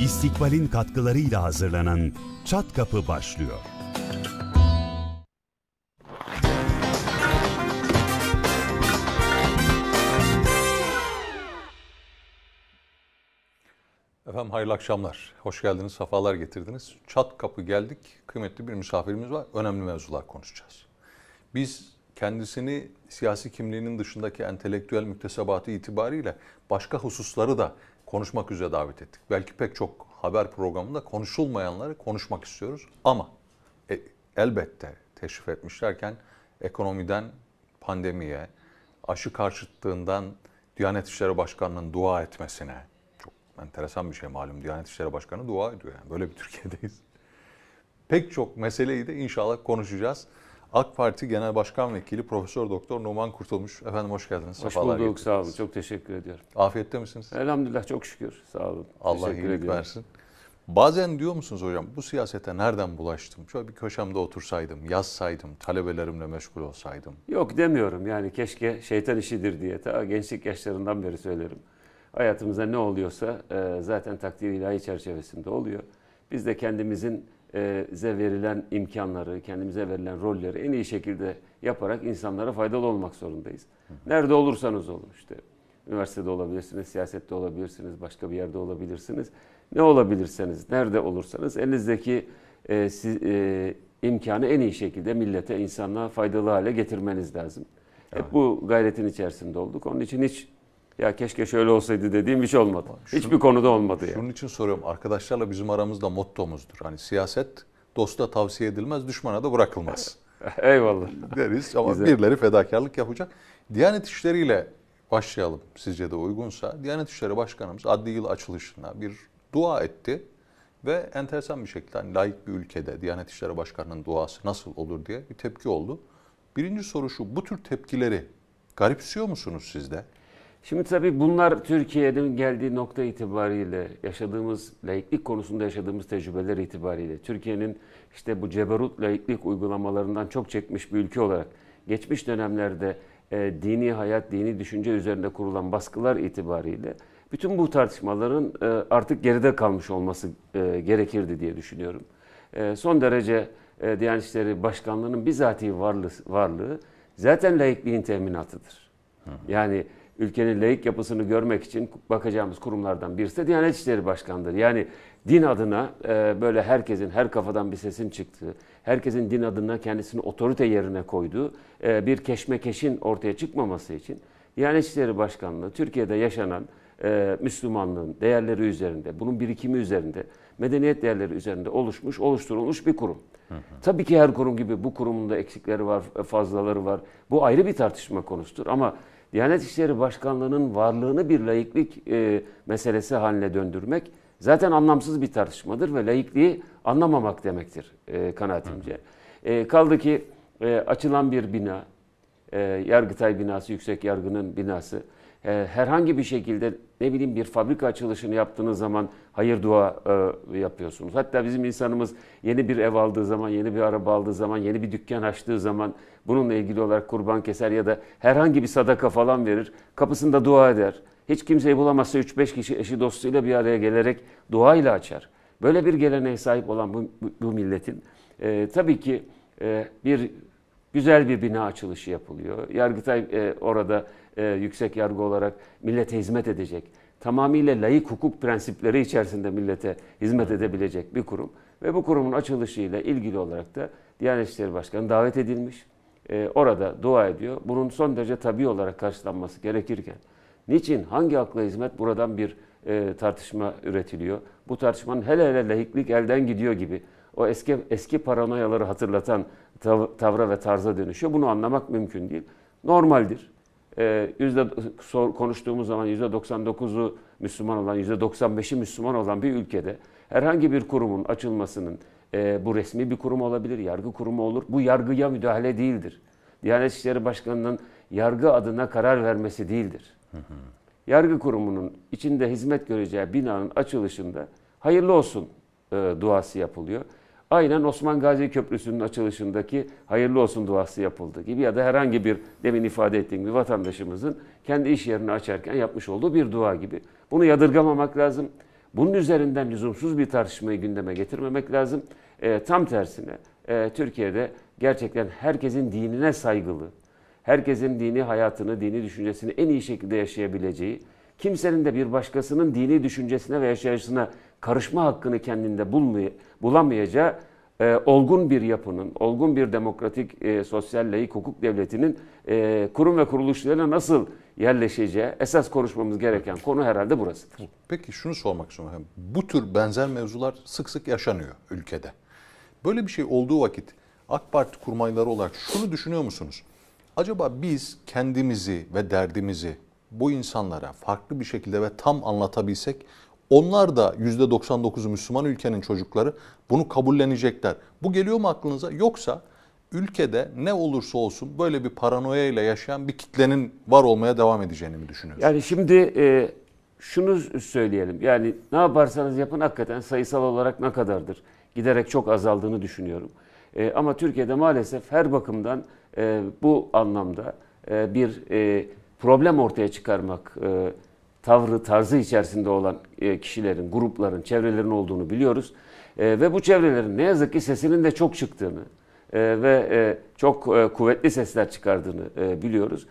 İstikbal'in katkılarıyla hazırlanan Çat Kapı başlıyor. Efendim hayırlı akşamlar. Hoş geldiniz, sefalar getirdiniz. Çat kapı geldik. Kıymetli bir misafirimiz var. Önemli mevzular konuşacağız. Biz kendisini siyasi kimliğinin dışındaki entelektüel müktesebatı itibariyle başka hususları da konuşmak üzere davet ettik. Belki pek çok haber programında konuşulmayanları konuşmak istiyoruz ama e, elbette teşrif etmişlerken ekonomiden pandemiye, aşı karşıtlığından Diyanet İşleri Başkanı'nın dua etmesine çok enteresan bir şey malum. Diyanet İşleri Başkanı dua ediyor yani. Böyle bir Türkiye'deyiz. Pek çok meseleyi de inşallah konuşacağız. AK Parti Genel Başkan Vekili Profesör Doktor Numan Kurtulmuş. Efendim hoş geldiniz. Hoş bulduk getirdiniz. sağ olun. Çok teşekkür ediyorum. Afiyette misiniz? Elhamdülillah çok şükür. Sağ olun. Allah teşekkür iyilik ediyorum. versin. Bazen diyor musunuz hocam bu siyasete nereden bulaştım? Şöyle bir köşemde otursaydım, yazsaydım, talebelerimle meşgul olsaydım. Yok demiyorum yani keşke şeytan işidir diye ta gençlik yaşlarından beri söylerim. Hayatımızda ne oluyorsa e, zaten takdir ilahi çerçevesinde oluyor. Biz de kendimizin e, ze verilen imkanları, kendimize verilen rolleri en iyi şekilde yaparak insanlara faydalı olmak zorundayız. Nerede olursanız olun işte. Üniversitede olabilirsiniz, siyasette olabilirsiniz, başka bir yerde olabilirsiniz. Ne olabilirseniz, nerede olursanız elinizdeki e, siz, e, imkanı en iyi şekilde millete, insanlığa faydalı hale getirmeniz lazım. Evet. bu gayretin içerisinde olduk. Onun için hiç ya keşke şöyle olsaydı dediğim hiç olmadı. Şunu, Hiçbir konuda olmadı ya. Şunun için soruyorum. Arkadaşlarla bizim aramızda mottomuzdur. Hani siyaset dosta tavsiye edilmez, düşmana da bırakılmaz. Eyvallah. Deriz ama Güzel. birileri fedakarlık yapacak. Diyanet işleriyle başlayalım sizce de uygunsa. Diyanet İşleri Başkanımız adli yıl açılışına bir dua etti. Ve enteresan bir şekilde hani layık bir ülkede Diyanet İşleri Başkanı'nın duası nasıl olur diye bir tepki oldu. Birinci soru şu, bu tür tepkileri garipsiyor musunuz sizde? Şimdi tabii bunlar Türkiye'nin geldiği nokta itibariyle yaşadığımız laiklik konusunda yaşadığımız tecrübeler itibariyle Türkiye'nin işte bu ceberut laiklik uygulamalarından çok çekmiş bir ülke olarak geçmiş dönemlerde e, dini hayat, dini düşünce üzerinde kurulan baskılar itibariyle bütün bu tartışmaların e, artık geride kalmış olması e, gerekirdi diye düşünüyorum. E, son derece e, Diyanet İşleri Başkanlığı'nın bizatihi varlığı, varlığı zaten laikliğin teminatıdır. Hı hı. Yani ülkenin laik yapısını görmek için bakacağımız kurumlardan birisi de Diyanet İşleri Başkanı'dır. Yani din adına e, böyle herkesin, her kafadan bir sesin çıktığı, herkesin din adına kendisini otorite yerine koyduğu e, bir keşmekeşin ortaya çıkmaması için Diyanet İşleri Başkanlığı Türkiye'de yaşanan e, Müslümanlığın değerleri üzerinde, bunun birikimi üzerinde, medeniyet değerleri üzerinde oluşmuş, oluşturulmuş bir kurum. Tabii ki her kurum gibi bu kurumun da eksikleri var, fazlaları var. Bu ayrı bir tartışma konusudur ama Diyanet İşleri Başkanlığı'nın varlığını bir laiklik e, meselesi haline döndürmek zaten anlamsız bir tartışmadır ve laikliği anlamamak demektir e, kanaatimce. E, kaldı ki e, açılan bir bina, e, Yargıtay binası, Yüksek Yargı'nın binası e, herhangi bir şekilde ne bileyim bir fabrika açılışını yaptığınız zaman hayır dua e, yapıyorsunuz. Hatta bizim insanımız yeni bir ev aldığı zaman, yeni bir araba aldığı zaman, yeni bir dükkan açtığı zaman bununla ilgili olarak kurban keser ya da herhangi bir sadaka falan verir. Kapısında dua eder. Hiç kimseyi bulamazsa 3-5 kişi eşi dostuyla bir araya gelerek duayla açar. Böyle bir geleneğe sahip olan bu, bu, milletin e, tabii ki e, bir güzel bir bina açılışı yapılıyor. Yargıtay e, orada e, yüksek yargı olarak millete hizmet edecek, tamamıyla layık hukuk prensipleri içerisinde millete hizmet edebilecek bir kurum. Ve bu kurumun açılışıyla ilgili olarak da Diyanet İşleri Başkanı davet edilmiş. E, orada dua ediyor. Bunun son derece tabi olarak karşılanması gerekirken niçin, hangi akla hizmet buradan bir e, tartışma üretiliyor? Bu tartışmanın hele hele layıklık elden gidiyor gibi o eski eski paranoyaları hatırlatan tav tavra ve tarza dönüşüyor. Bunu anlamak mümkün değil. Normaldir. Ee, yüzde konuştuğumuz zaman yüzde 99'u Müslüman olan, yüzde 95'i Müslüman olan bir ülkede herhangi bir kurumun açılmasının e, bu resmi bir kurum olabilir, yargı kurumu olur. Bu yargıya müdahale değildir. Diyanet İşleri Başkanı'nın yargı adına karar vermesi değildir. Yargı kurumunun içinde hizmet göreceği binanın açılışında hayırlı olsun e, duası yapılıyor aynen Osman Gazi Köprüsü'nün açılışındaki hayırlı olsun duası yapıldı gibi ya da herhangi bir demin ifade ettiğim bir vatandaşımızın kendi iş yerini açarken yapmış olduğu bir dua gibi. Bunu yadırgamamak lazım. Bunun üzerinden lüzumsuz bir tartışmayı gündeme getirmemek lazım. E, tam tersine e, Türkiye'de gerçekten herkesin dinine saygılı, herkesin dini hayatını, dini düşüncesini en iyi şekilde yaşayabileceği, kimsenin de bir başkasının dini düşüncesine ve yaşayışına karışma hakkını kendinde bulmay bulamayacağı e, olgun bir yapının, olgun bir demokratik e, sosyal layık hukuk devletinin e, kurum ve kuruluşlarına nasıl yerleşeceği esas konuşmamız gereken konu herhalde burasıdır. Peki şunu sormak istiyorum. Bu tür benzer mevzular sık sık yaşanıyor ülkede. Böyle bir şey olduğu vakit AK Parti kurmayları olarak şunu düşünüyor musunuz? Acaba biz kendimizi ve derdimizi bu insanlara farklı bir şekilde ve tam anlatabilsek onlar da yüzde 99 Müslüman ülkenin çocukları bunu kabullenecekler. Bu geliyor mu aklınıza? Yoksa ülkede ne olursa olsun böyle bir paranoya ile yaşayan bir kitlenin var olmaya devam edeceğini mi düşünüyorsunuz? Yani şimdi e, şunu söyleyelim. Yani ne yaparsanız yapın hakikaten sayısal olarak ne kadardır? Giderek çok azaldığını düşünüyorum. E, ama Türkiye'de maalesef her bakımdan e, bu anlamda e, bir e, problem ortaya çıkarmak e, tavrı, tarzı içerisinde olan e, kişilerin, grupların, çevrelerin olduğunu biliyoruz. E, ve bu çevrelerin ne yazık ki sesinin de çok çıktığını e, ve çok kuvvetli sesler çıkardığını biliyoruz.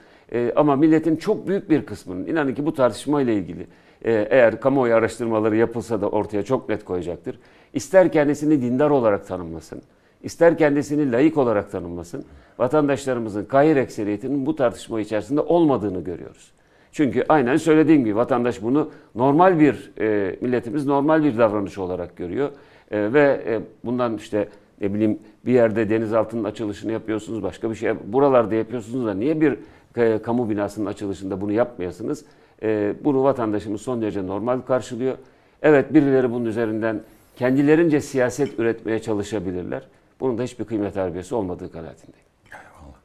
Ama milletin çok büyük bir kısmının, inanın ki bu tartışma ile ilgili eğer kamuoyu araştırmaları yapılsa da ortaya çok net koyacaktır. İster kendisini dindar olarak tanımlasın, ister kendisini layık olarak tanımlasın, vatandaşlarımızın gayri ekseriyetinin bu tartışma içerisinde olmadığını görüyoruz. Çünkü aynen söylediğim gibi vatandaş bunu normal bir e, milletimiz normal bir davranış olarak görüyor. E, ve e, bundan işte ne bileyim bir yerde denizaltının açılışını yapıyorsunuz başka bir şey buralarda yapıyorsunuz da niye bir e, kamu binasının açılışında bunu yapmayasınız? E, bunu vatandaşımız son derece normal karşılıyor. Evet birileri bunun üzerinden kendilerince siyaset üretmeye çalışabilirler. Bunun da hiçbir kıymet harbiyesi olmadığı kanaatindeyim. Eyvallah.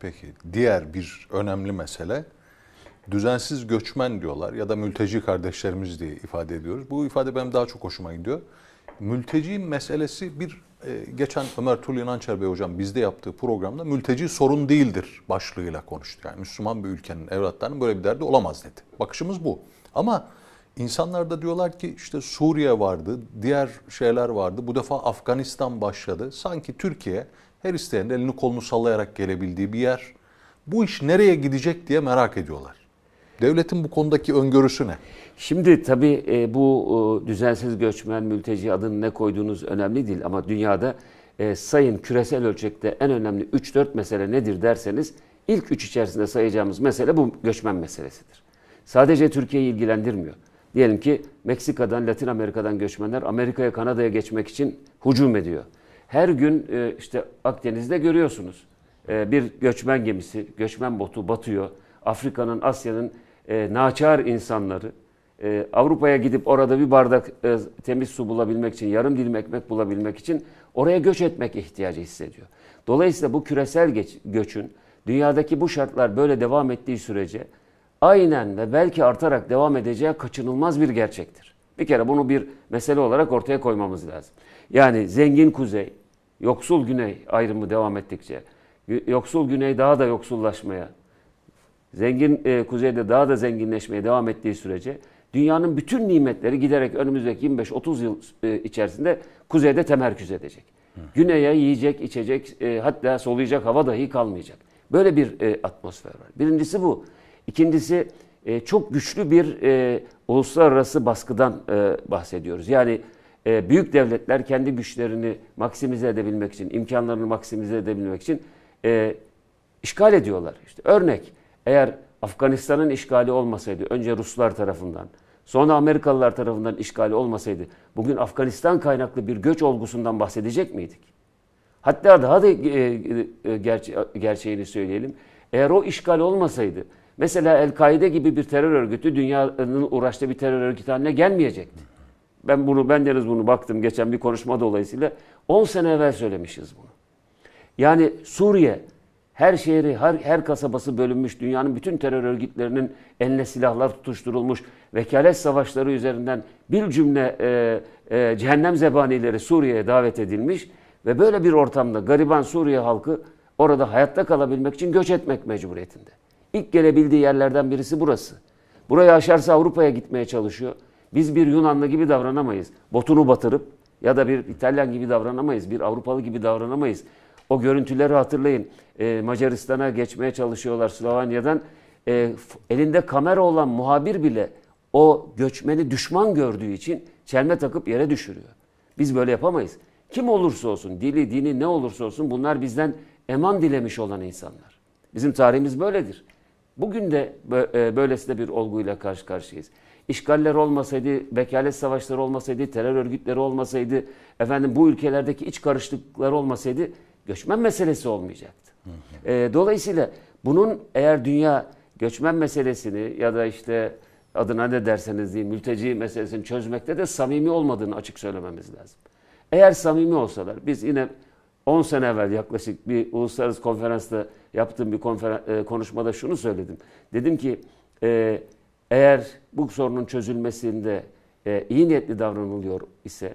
Peki diğer bir önemli mesele düzensiz göçmen diyorlar ya da mülteci kardeşlerimiz diye ifade ediyoruz. Bu ifade benim daha çok hoşuma gidiyor. Mülteci meselesi bir e, geçen Ömer Tuğrul İnançer Bey hocam bizde yaptığı programda mülteci sorun değildir başlığıyla konuştu. Yani Müslüman bir ülkenin evlatlarının böyle bir derdi olamaz dedi. Bakışımız bu. Ama insanlar da diyorlar ki işte Suriye vardı, diğer şeyler vardı. Bu defa Afganistan başladı. Sanki Türkiye her isteyenin elini kolunu sallayarak gelebildiği bir yer. Bu iş nereye gidecek diye merak ediyorlar. Devletin bu konudaki öngörüsü ne? Şimdi tabii e, bu e, düzensiz göçmen mülteci adını ne koyduğunuz önemli değil ama dünyada e, sayın küresel ölçekte en önemli 3-4 mesele nedir derseniz ilk 3 içerisinde sayacağımız mesele bu göçmen meselesidir. Sadece Türkiye'yi ilgilendirmiyor. Diyelim ki Meksika'dan, Latin Amerika'dan göçmenler Amerika'ya, Kanada'ya geçmek için hücum ediyor. Her gün e, işte Akdeniz'de görüyorsunuz. E, bir göçmen gemisi, göçmen botu batıyor. Afrika'nın, Asya'nın e, naçar insanları e, Avrupa'ya gidip orada bir bardak e, temiz su bulabilmek için, yarım dilim ekmek bulabilmek için oraya göç etmek ihtiyacı hissediyor. Dolayısıyla bu küresel geç, göçün dünyadaki bu şartlar böyle devam ettiği sürece aynen ve belki artarak devam edeceği kaçınılmaz bir gerçektir. Bir kere bunu bir mesele olarak ortaya koymamız lazım. Yani zengin kuzey, yoksul güney ayrımı devam ettikçe, yoksul güney daha da yoksullaşmaya, zengin e, kuzeyde daha da zenginleşmeye devam ettiği sürece dünyanın bütün nimetleri giderek önümüzdeki 25-30 yıl e, içerisinde kuzeyde temerküz edecek. Güney'e yiyecek, içecek, e, hatta soluyacak hava dahi kalmayacak. Böyle bir e, atmosfer var. Birincisi bu. İkincisi e, çok güçlü bir e, uluslararası baskıdan e, bahsediyoruz. Yani e, büyük devletler kendi güçlerini maksimize edebilmek için, imkanlarını maksimize edebilmek için e, işgal ediyorlar. İşte örnek eğer Afganistan'ın işgali olmasaydı önce Ruslar tarafından sonra Amerikalılar tarafından işgali olmasaydı bugün Afganistan kaynaklı bir göç olgusundan bahsedecek miydik? Hatta daha da e, e, gerçeğini söyleyelim. Eğer o işgal olmasaydı mesela El-Kaide gibi bir terör örgütü dünyanın uğraştığı bir terör örgütü haline gelmeyecekti. Ben bunu ben deriz bunu baktım geçen bir konuşma dolayısıyla 10 sene evvel söylemişiz bunu. Yani Suriye her şehri, her, her kasabası bölünmüş, dünyanın bütün terör örgütlerinin eline silahlar tutuşturulmuş, vekalet savaşları üzerinden bir cümle e, e, cehennem zebanileri Suriye'ye davet edilmiş ve böyle bir ortamda gariban Suriye halkı orada hayatta kalabilmek için göç etmek mecburiyetinde. İlk gelebildiği yerlerden birisi burası. Burayı aşarsa Avrupa'ya gitmeye çalışıyor. Biz bir Yunanlı gibi davranamayız. Botunu batırıp ya da bir İtalyan gibi davranamayız, bir Avrupalı gibi davranamayız. O görüntüleri hatırlayın. E, Macaristan'a geçmeye çalışıyorlar Slovanya'dan. E, ee, elinde kamera olan muhabir bile o göçmeni düşman gördüğü için çelme takıp yere düşürüyor. Biz böyle yapamayız. Kim olursa olsun, dili, dini ne olursa olsun bunlar bizden eman dilemiş olan insanlar. Bizim tarihimiz böyledir. Bugün de e, böylesine bir olguyla karşı karşıyayız. İşgaller olmasaydı, vekalet savaşları olmasaydı, terör örgütleri olmasaydı, efendim bu ülkelerdeki iç karışıklıklar olmasaydı göçmen meselesi olmayacaktı. Hı hı. E, ee, dolayısıyla bunun eğer dünya göçmen meselesini ya da işte adına ne derseniz deyin mülteci meselesini çözmekte de samimi olmadığını açık söylememiz lazım. Eğer samimi olsalar biz yine 10 sene evvel yaklaşık bir uluslararası konferansta yaptığım bir konferan, e, konuşmada şunu söyledim. Dedim ki e, eğer bu sorunun çözülmesinde e, iyi niyetli davranılıyor ise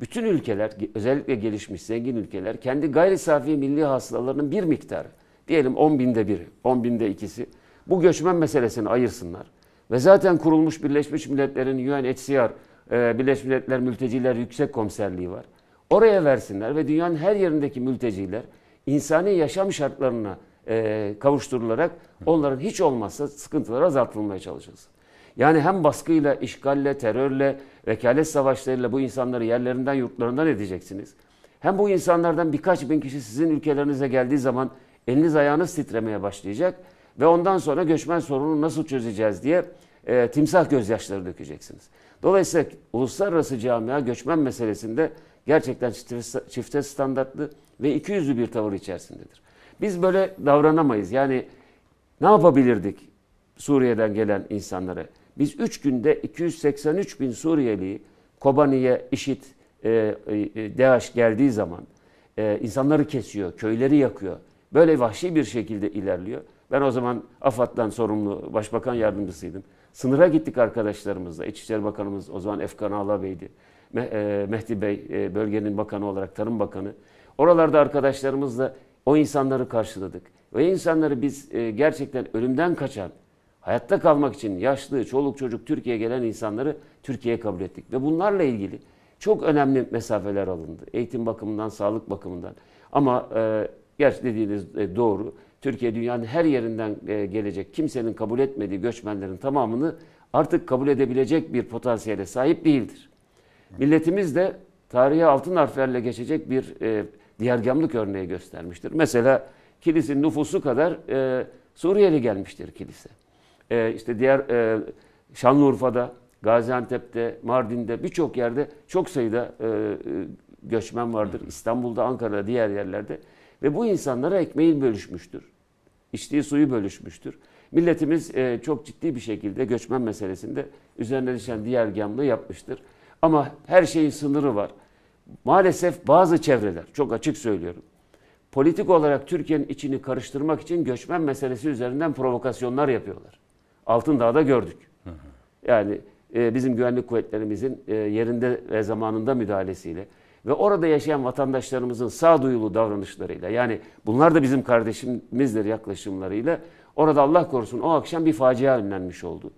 bütün ülkeler özellikle gelişmiş zengin ülkeler kendi gayri safi milli hasılalarının bir miktarı diyelim 10 binde biri, 10 binde ikisi bu göçmen meselesini ayırsınlar. Ve zaten kurulmuş Birleşmiş Milletler'in UNHCR, e, Birleşmiş Milletler Mülteciler Yüksek Komiserliği var. Oraya versinler ve dünyanın her yerindeki mülteciler insani yaşam şartlarına e, kavuşturularak onların hiç olmazsa sıkıntıları azaltılmaya çalışılsın. Yani hem baskıyla, işgalle, terörle, Vekalet savaşlarıyla bu insanları yerlerinden yurtlarından edeceksiniz. Hem bu insanlardan birkaç bin kişi sizin ülkelerinize geldiği zaman eliniz ayağınız titremeye başlayacak ve ondan sonra göçmen sorunu nasıl çözeceğiz diye e, timsah gözyaşları dökeceksiniz. Dolayısıyla uluslararası camia göçmen meselesinde gerçekten çifte standartlı ve iki yüzlü bir tavır içerisindedir. Biz böyle davranamayız. Yani ne yapabilirdik Suriye'den gelen insanlara? Biz 3 günde 283 bin Suriyeli'yi Kobani'ye işit e, e, e, DAEŞ geldiği zaman e, insanları kesiyor, köyleri yakıyor. Böyle vahşi bir şekilde ilerliyor. Ben o zaman AFAD'dan sorumlu başbakan yardımcısıydım. Sınıra gittik arkadaşlarımızla. İçişleri Bakanımız o zaman Efkan Ağla Bey'di. E, Mehdi Bey e, bölgenin bakanı olarak Tarım Bakanı. Oralarda arkadaşlarımızla o insanları karşıladık. ve insanları biz gerçekten ölümden kaçan, hayatta kalmak için yaşlı, çoluk çocuk Türkiye'ye gelen insanları Türkiye'ye kabul ettik. Ve bunlarla ilgili çok önemli mesafeler alındı. Eğitim bakımından, sağlık bakımından. Ama e, gerçi dediğiniz e, doğru. Türkiye dünyanın her yerinden e, gelecek kimsenin kabul etmediği göçmenlerin tamamını artık kabul edebilecek bir potansiyele sahip değildir. Milletimiz de tarihe altın harflerle geçecek bir e, diyargamlık örneği göstermiştir. Mesela kilisin nüfusu kadar e, Suriyeli gelmiştir kilise e, işte diğer e, Şanlıurfa'da, Gaziantep'te, Mardin'de birçok yerde çok sayıda e, e göçmen vardır. İstanbul'da, Ankara'da, diğer yerlerde. Ve bu insanlara ekmeği bölüşmüştür. İçtiği suyu bölüşmüştür. Milletimiz e, çok ciddi bir şekilde göçmen meselesinde üzerine düşen diğer gamlı yapmıştır. Ama her şeyin sınırı var. Maalesef bazı çevreler, çok açık söylüyorum, politik olarak Türkiye'nin içini karıştırmak için göçmen meselesi üzerinden provokasyonlar yapıyorlar. Altındağ'da gördük. Yani e, bizim güvenlik kuvvetlerimizin e, yerinde ve zamanında müdahalesiyle ve orada yaşayan vatandaşlarımızın sağduyulu davranışlarıyla yani bunlar da bizim kardeşimizdir yaklaşımlarıyla orada Allah korusun o akşam bir facia önlenmiş oldu.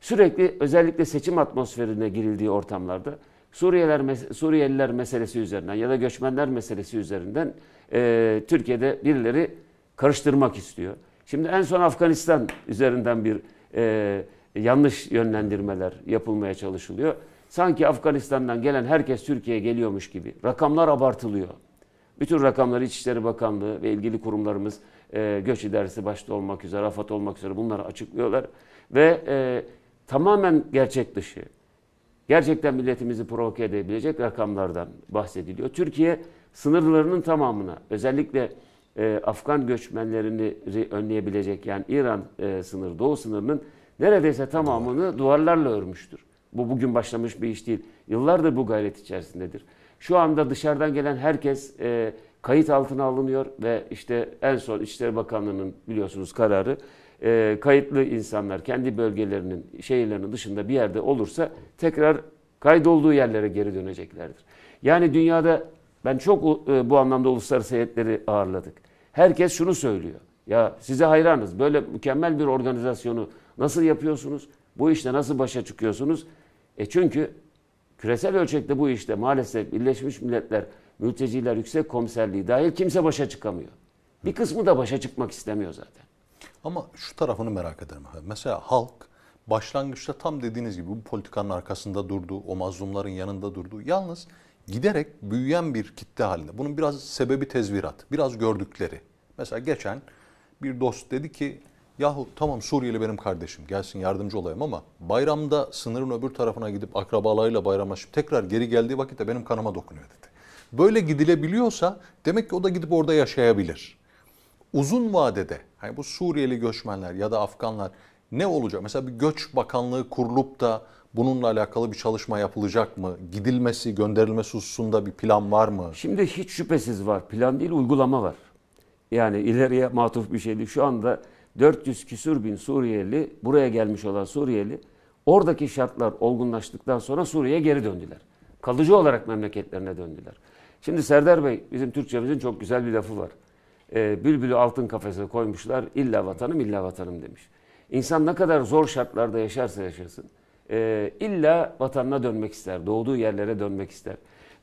Sürekli özellikle seçim atmosferine girildiği ortamlarda Suriyeliler, mes- Suriyeliler meselesi üzerinden ya da göçmenler meselesi üzerinden e, Türkiye'de birileri karıştırmak istiyor. Şimdi en son Afganistan üzerinden bir e, yanlış yönlendirmeler yapılmaya çalışılıyor. Sanki Afganistan'dan gelen herkes Türkiye'ye geliyormuş gibi. Rakamlar abartılıyor. Bütün rakamları İçişleri Bakanlığı ve ilgili kurumlarımız e, göç idaresi başta olmak üzere, AFAD olmak üzere bunları açıklıyorlar. Ve e, tamamen gerçek dışı, gerçekten milletimizi provoke edebilecek rakamlardan bahsediliyor. Türkiye sınırlarının tamamına özellikle e, Afgan göçmenlerini önleyebilecek yani İran e, sınır, doğu sınırının neredeyse tamamını duvarlarla örmüştür. Bu bugün başlamış bir iş değil. Yıllardır bu gayret içerisindedir. Şu anda dışarıdan gelen herkes e, kayıt altına alınıyor ve işte en son İçişleri Bakanlığı'nın biliyorsunuz kararı e, kayıtlı insanlar kendi bölgelerinin, şehirlerinin dışında bir yerde olursa tekrar kaydolduğu yerlere geri döneceklerdir. Yani dünyada ben çok e, bu anlamda uluslararası heyetleri ağırladık herkes şunu söylüyor. Ya size hayranız. Böyle mükemmel bir organizasyonu nasıl yapıyorsunuz? Bu işte nasıl başa çıkıyorsunuz? E çünkü küresel ölçekte bu işte maalesef Birleşmiş Milletler Mülteciler Yüksek Komiserliği dahil kimse başa çıkamıyor. Bir kısmı da başa çıkmak istemiyor zaten. Ama şu tarafını merak ederim. Mesela halk başlangıçta tam dediğiniz gibi bu politikanın arkasında durdu, o mazlumların yanında durdu. Yalnız giderek büyüyen bir kitle halinde. Bunun biraz sebebi tezvirat, biraz gördükleri. Mesela geçen bir dost dedi ki yahu tamam Suriyeli benim kardeşim gelsin yardımcı olayım ama bayramda sınırın öbür tarafına gidip akrabalarıyla bayramlaşıp tekrar geri geldiği vakitte benim kanıma dokunuyor dedi. Böyle gidilebiliyorsa demek ki o da gidip orada yaşayabilir. Uzun vadede hani bu Suriyeli göçmenler ya da Afganlar ne olacak? Mesela bir göç bakanlığı kurulup da bununla alakalı bir çalışma yapılacak mı? Gidilmesi, gönderilmesi hususunda bir plan var mı? Şimdi hiç şüphesiz var. Plan değil, uygulama var. Yani ileriye matuf bir şeydi. Şu anda 400 küsür bin Suriyeli, buraya gelmiş olan Suriyeli, oradaki şartlar olgunlaştıktan sonra Suriye'ye geri döndüler. Kalıcı olarak memleketlerine döndüler. Şimdi Serdar Bey, bizim Türkçemizin çok güzel bir lafı var. Ee, bülbülü altın kafese koymuşlar, illa vatanım, illa vatanım demiş. İnsan ne kadar zor şartlarda yaşarsa yaşasın, e, illa vatanına dönmek ister, doğduğu yerlere dönmek ister.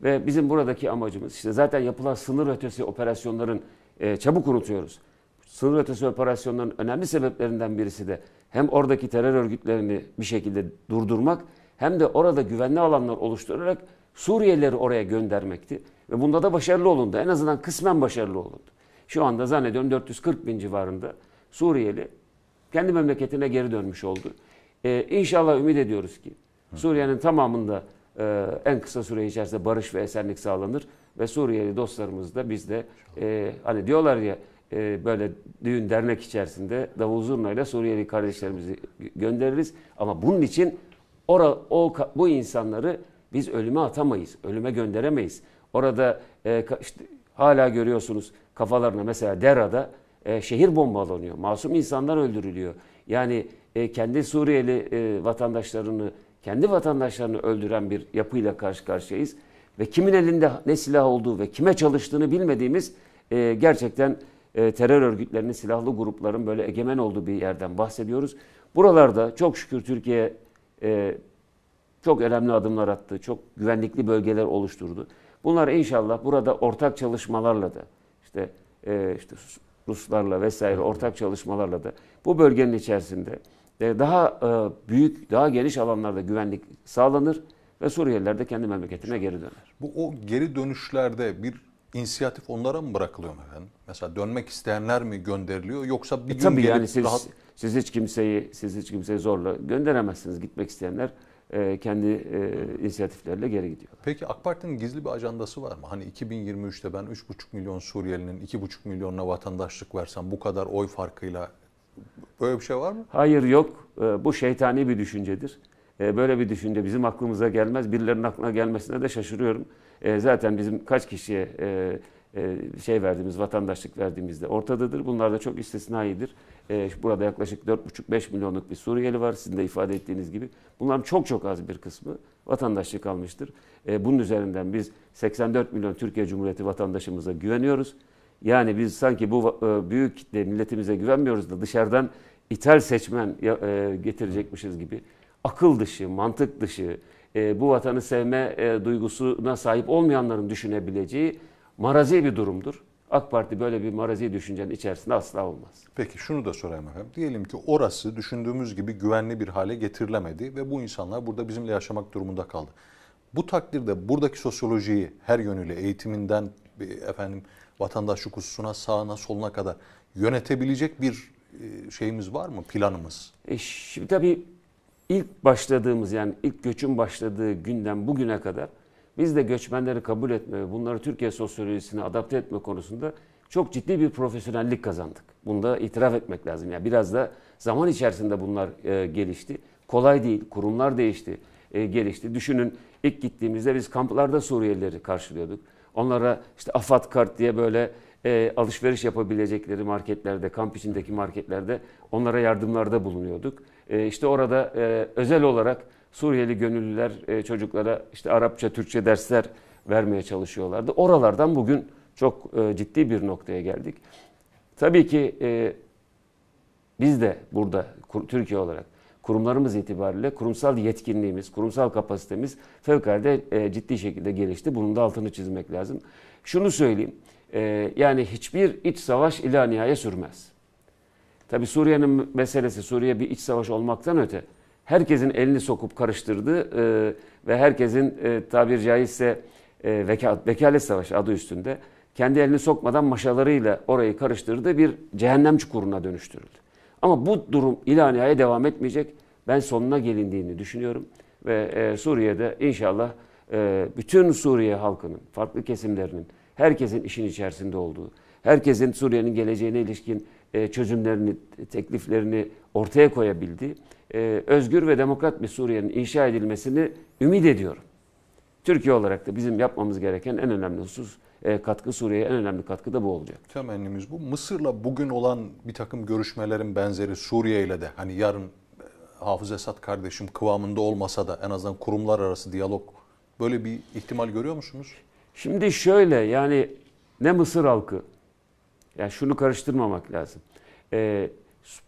Ve bizim buradaki amacımız işte zaten yapılan sınır ötesi operasyonların e, çabuk unutuyoruz. Sınır ötesi operasyonların önemli sebeplerinden birisi de hem oradaki terör örgütlerini bir şekilde durdurmak hem de orada güvenli alanlar oluşturarak Suriyelileri oraya göndermekti. Ve bunda da başarılı olundu. En azından kısmen başarılı olundu. Şu anda zannediyorum 440 bin civarında Suriyeli kendi memleketine geri dönmüş oldu. E, inşallah ümit ediyoruz ki Suriye'nin tamamında e, en kısa süre içerisinde barış ve esenlik sağlanır ve Suriyeli dostlarımız da biz de e, hani diyorlar ya e, böyle düğün dernek içerisinde davul zurnayla Suriyeli kardeşlerimizi göndeririz ama bunun için ora, o bu insanları biz ölüme atamayız, ölüme gönderemeyiz. Orada e, işte, hala görüyorsunuz kafalarına mesela Dera'da e, şehir bombalanıyor, masum insanlar öldürülüyor. Yani e, kendi Suriyeli e, vatandaşlarını, kendi vatandaşlarını öldüren bir yapıyla karşı karşıyayız. Ve kimin elinde ne silah olduğu ve kime çalıştığını bilmediğimiz e, gerçekten e, terör örgütlerinin, silahlı grupların böyle egemen olduğu bir yerden bahsediyoruz. Buralarda çok şükür Türkiye e, çok önemli adımlar attı, çok güvenlikli bölgeler oluşturdu. Bunlar inşallah burada ortak çalışmalarla da işte e, işte Ruslarla vesaire ortak çalışmalarla da bu bölgenin içerisinde ee, daha e, büyük, daha geniş alanlarda güvenlik sağlanır ve Suriyeliler de kendi memleketine geri döner. Bu o geri dönüşlerde bir inisiyatif onlara mı bırakılıyor mu efendim? Mesela dönmek isteyenler mi gönderiliyor yoksa bir e, gün tabii gelip yani siz, rahat... siz hiç kimseyi siz hiç kimseyi zorla gönderemezsiniz. Gitmek isteyenler e, kendi e, inisiyatiflerle geri gidiyor. Peki AK Parti'nin gizli bir ajandası var mı? Hani 2023'te ben 3,5 milyon Suriyelinin 2,5 milyonuna vatandaşlık versem bu kadar oy farkıyla Böyle bir şey var mı? Hayır yok. Ee, bu şeytani bir düşüncedir. Ee, böyle bir düşünce bizim aklımıza gelmez. Birilerinin aklına gelmesine de şaşırıyorum. Ee, zaten bizim kaç kişiye e, e, şey verdiğimiz, vatandaşlık verdiğimizde ortadadır. Bunlar da çok istisnaidir. Burada yaklaşık 4,5-5 milyonluk bir Suriyeli var sizin de ifade ettiğiniz gibi. Bunların çok çok az bir kısmı vatandaşlık almıştır. Bunun üzerinden biz 84 milyon Türkiye Cumhuriyeti vatandaşımıza güveniyoruz. Yani biz sanki bu e, büyük kitle milletimize güvenmiyoruz da dışarıdan ithal seçmen e, getirecekmişiz gibi akıl dışı, mantık dışı, e, bu vatanı sevme duygusuna sahip olmayanların düşünebileceği marazi bir durumdur. AK Parti böyle bir marazi düşüncenin içerisinde asla olmaz. Peki şunu da sorayım efendim. Diyelim ki orası düşündüğümüz gibi güvenli bir hale getirilemedi ve bu insanlar burada bizimle yaşamak durumunda kaldı. Bu takdirde buradaki sosyolojiyi her yönüyle eğitiminden efendim vatandaşlık hususuna sağına soluna kadar yönetebilecek bir e, şeyimiz var mı planımız? E şimdi tabii ilk başladığımız yani ilk göçün başladığı günden bugüne kadar biz de göçmenleri kabul etme ve bunları Türkiye sosyolojisine adapte etme konusunda çok ciddi bir profesyonellik kazandık. Bunu da itiraf etmek lazım. Yani biraz da zaman içerisinde bunlar e, gelişti. Kolay değil. Kurumlar değişti, e, gelişti. Düşünün ilk gittiğimizde biz kamplarda Suriyelileri karşılıyorduk. Onlara işte afat kart diye böyle e, alışveriş yapabilecekleri marketlerde, kamp içindeki marketlerde onlara yardımlarda bulunuyorduk. E, işte orada e, özel olarak Suriyeli gönüllüler e, çocuklara işte Arapça, Türkçe dersler vermeye çalışıyorlardı. Oralardan bugün çok e, ciddi bir noktaya geldik. Tabii ki e, biz de burada Türkiye olarak kurumlarımız itibariyle kurumsal yetkinliğimiz, kurumsal kapasitemiz fevkalade e, ciddi şekilde gelişti. Bunun da altını çizmek lazım. Şunu söyleyeyim, e, yani hiçbir iç savaş ila nihaya sürmez. Tabi Suriye'nin meselesi, Suriye bir iç savaş olmaktan öte, herkesin elini sokup karıştırdığı e, ve herkesin e, tabir caizse vekalet savaşı adı üstünde kendi elini sokmadan maşalarıyla orayı karıştırdığı bir cehennem çukuruna dönüştürüldü. Ama bu durum ilaniyaya devam etmeyecek. Ben sonuna gelindiğini düşünüyorum. Ve e, Suriye'de inşallah e, bütün Suriye halkının, farklı kesimlerinin, herkesin işin içerisinde olduğu, herkesin Suriye'nin geleceğine ilişkin e, çözümlerini, tekliflerini ortaya koyabildiği, e, özgür ve demokrat bir Suriye'nin inşa edilmesini ümit ediyorum. Türkiye olarak da bizim yapmamız gereken en önemli husus e, katkı Suriye'ye en önemli katkı da bu olacak. Temennimiz bu. Mısır'la bugün olan bir takım görüşmelerin benzeri Suriye ile de hani yarın e, Hafız Esad kardeşim kıvamında olmasa da en azından kurumlar arası diyalog böyle bir ihtimal görüyor musunuz? Şimdi şöyle yani ne Mısır halkı yani şunu karıştırmamak lazım. Ee,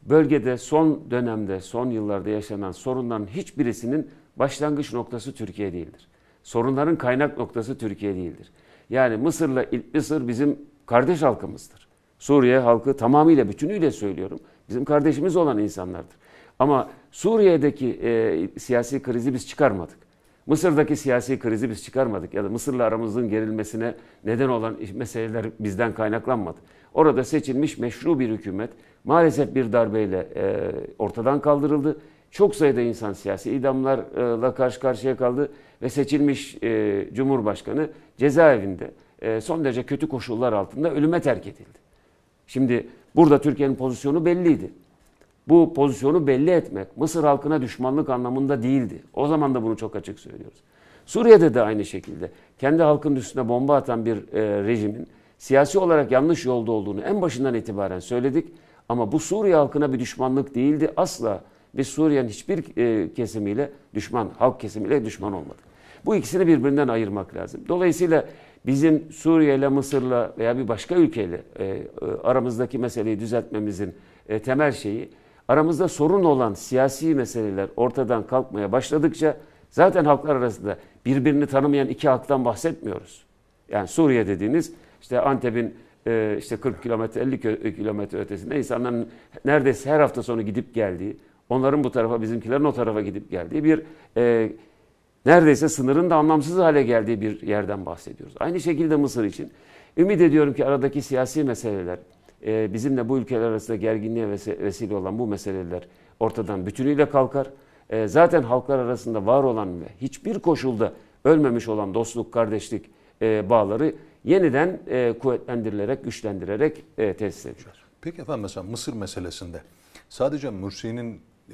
bölgede son dönemde, son yıllarda yaşanan sorunların hiçbirisinin başlangıç noktası Türkiye değildir. Sorunların kaynak noktası Türkiye değildir. Yani Mısır'la Mısır bizim kardeş halkımızdır. Suriye halkı tamamıyla bütünüyle söylüyorum. Bizim kardeşimiz olan insanlardır. Ama Suriye'deki e, siyasi krizi biz çıkarmadık. Mısır'daki siyasi krizi biz çıkarmadık ya da Mısır'la aramızın gerilmesine neden olan meseleler bizden kaynaklanmadı. Orada seçilmiş meşru bir hükümet maalesef bir darbeyle e, ortadan kaldırıldı çok sayıda insan siyasi idamlarla e, karşı karşıya kaldı ve seçilmiş e, Cumhurbaşkanı cezaevinde e, son derece kötü koşullar altında ölüme terk edildi. Şimdi burada Türkiye'nin pozisyonu belliydi. Bu pozisyonu belli etmek Mısır halkına düşmanlık anlamında değildi. O zaman da bunu çok açık söylüyoruz. Suriye'de de aynı şekilde kendi halkının üstüne bomba atan bir rejimin siyasi olarak yanlış yolda olduğunu en başından itibaren söyledik. Ama bu Suriye halkına bir düşmanlık değildi. Asla biz Suriye'nin hiçbir e, kesimiyle düşman, halk kesimiyle düşman olmadık. Bu ikisini birbirinden ayırmak lazım. Dolayısıyla bizim Suriye ile Mısır'la veya bir başka ülkeyle e, e, aramızdaki meseleyi düzeltmemizin temel şeyi aramızda sorun olan siyasi meseleler ortadan kalkmaya başladıkça zaten halklar arasında birbirini tanımayan iki halktan bahsetmiyoruz. Yani Suriye dediğiniz işte Antep'in işte 40 kilometre 50 kilometre ötesinde insanların neredeyse her hafta sonu gidip geldiği Onların bu tarafa, bizimkilerin o tarafa gidip geldiği bir e, neredeyse sınırın da anlamsız hale geldiği bir yerden bahsediyoruz. Aynı şekilde Mısır için. Ümit ediyorum ki aradaki siyasi meseleler, e, bizimle bu ülkeler arasında gerginliğe vesile olan bu meseleler ortadan bütünüyle kalkar. E, zaten halklar arasında var olan ve hiçbir koşulda ölmemiş olan dostluk, kardeşlik e, bağları yeniden e, kuvvetlendirilerek, güçlenilerek e, tesis ediyor. Peki efendim mesela Mısır meselesinde sadece Mursi'nin e,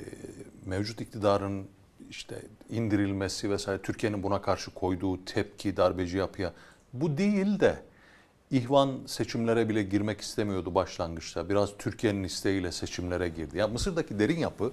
mevcut iktidarın işte indirilmesi vesaire Türkiye'nin buna karşı koyduğu tepki darbeci yapıya bu değil de İhvan seçimlere bile girmek istemiyordu başlangıçta. Biraz Türkiye'nin isteğiyle seçimlere girdi. Ya Mısır'daki derin yapı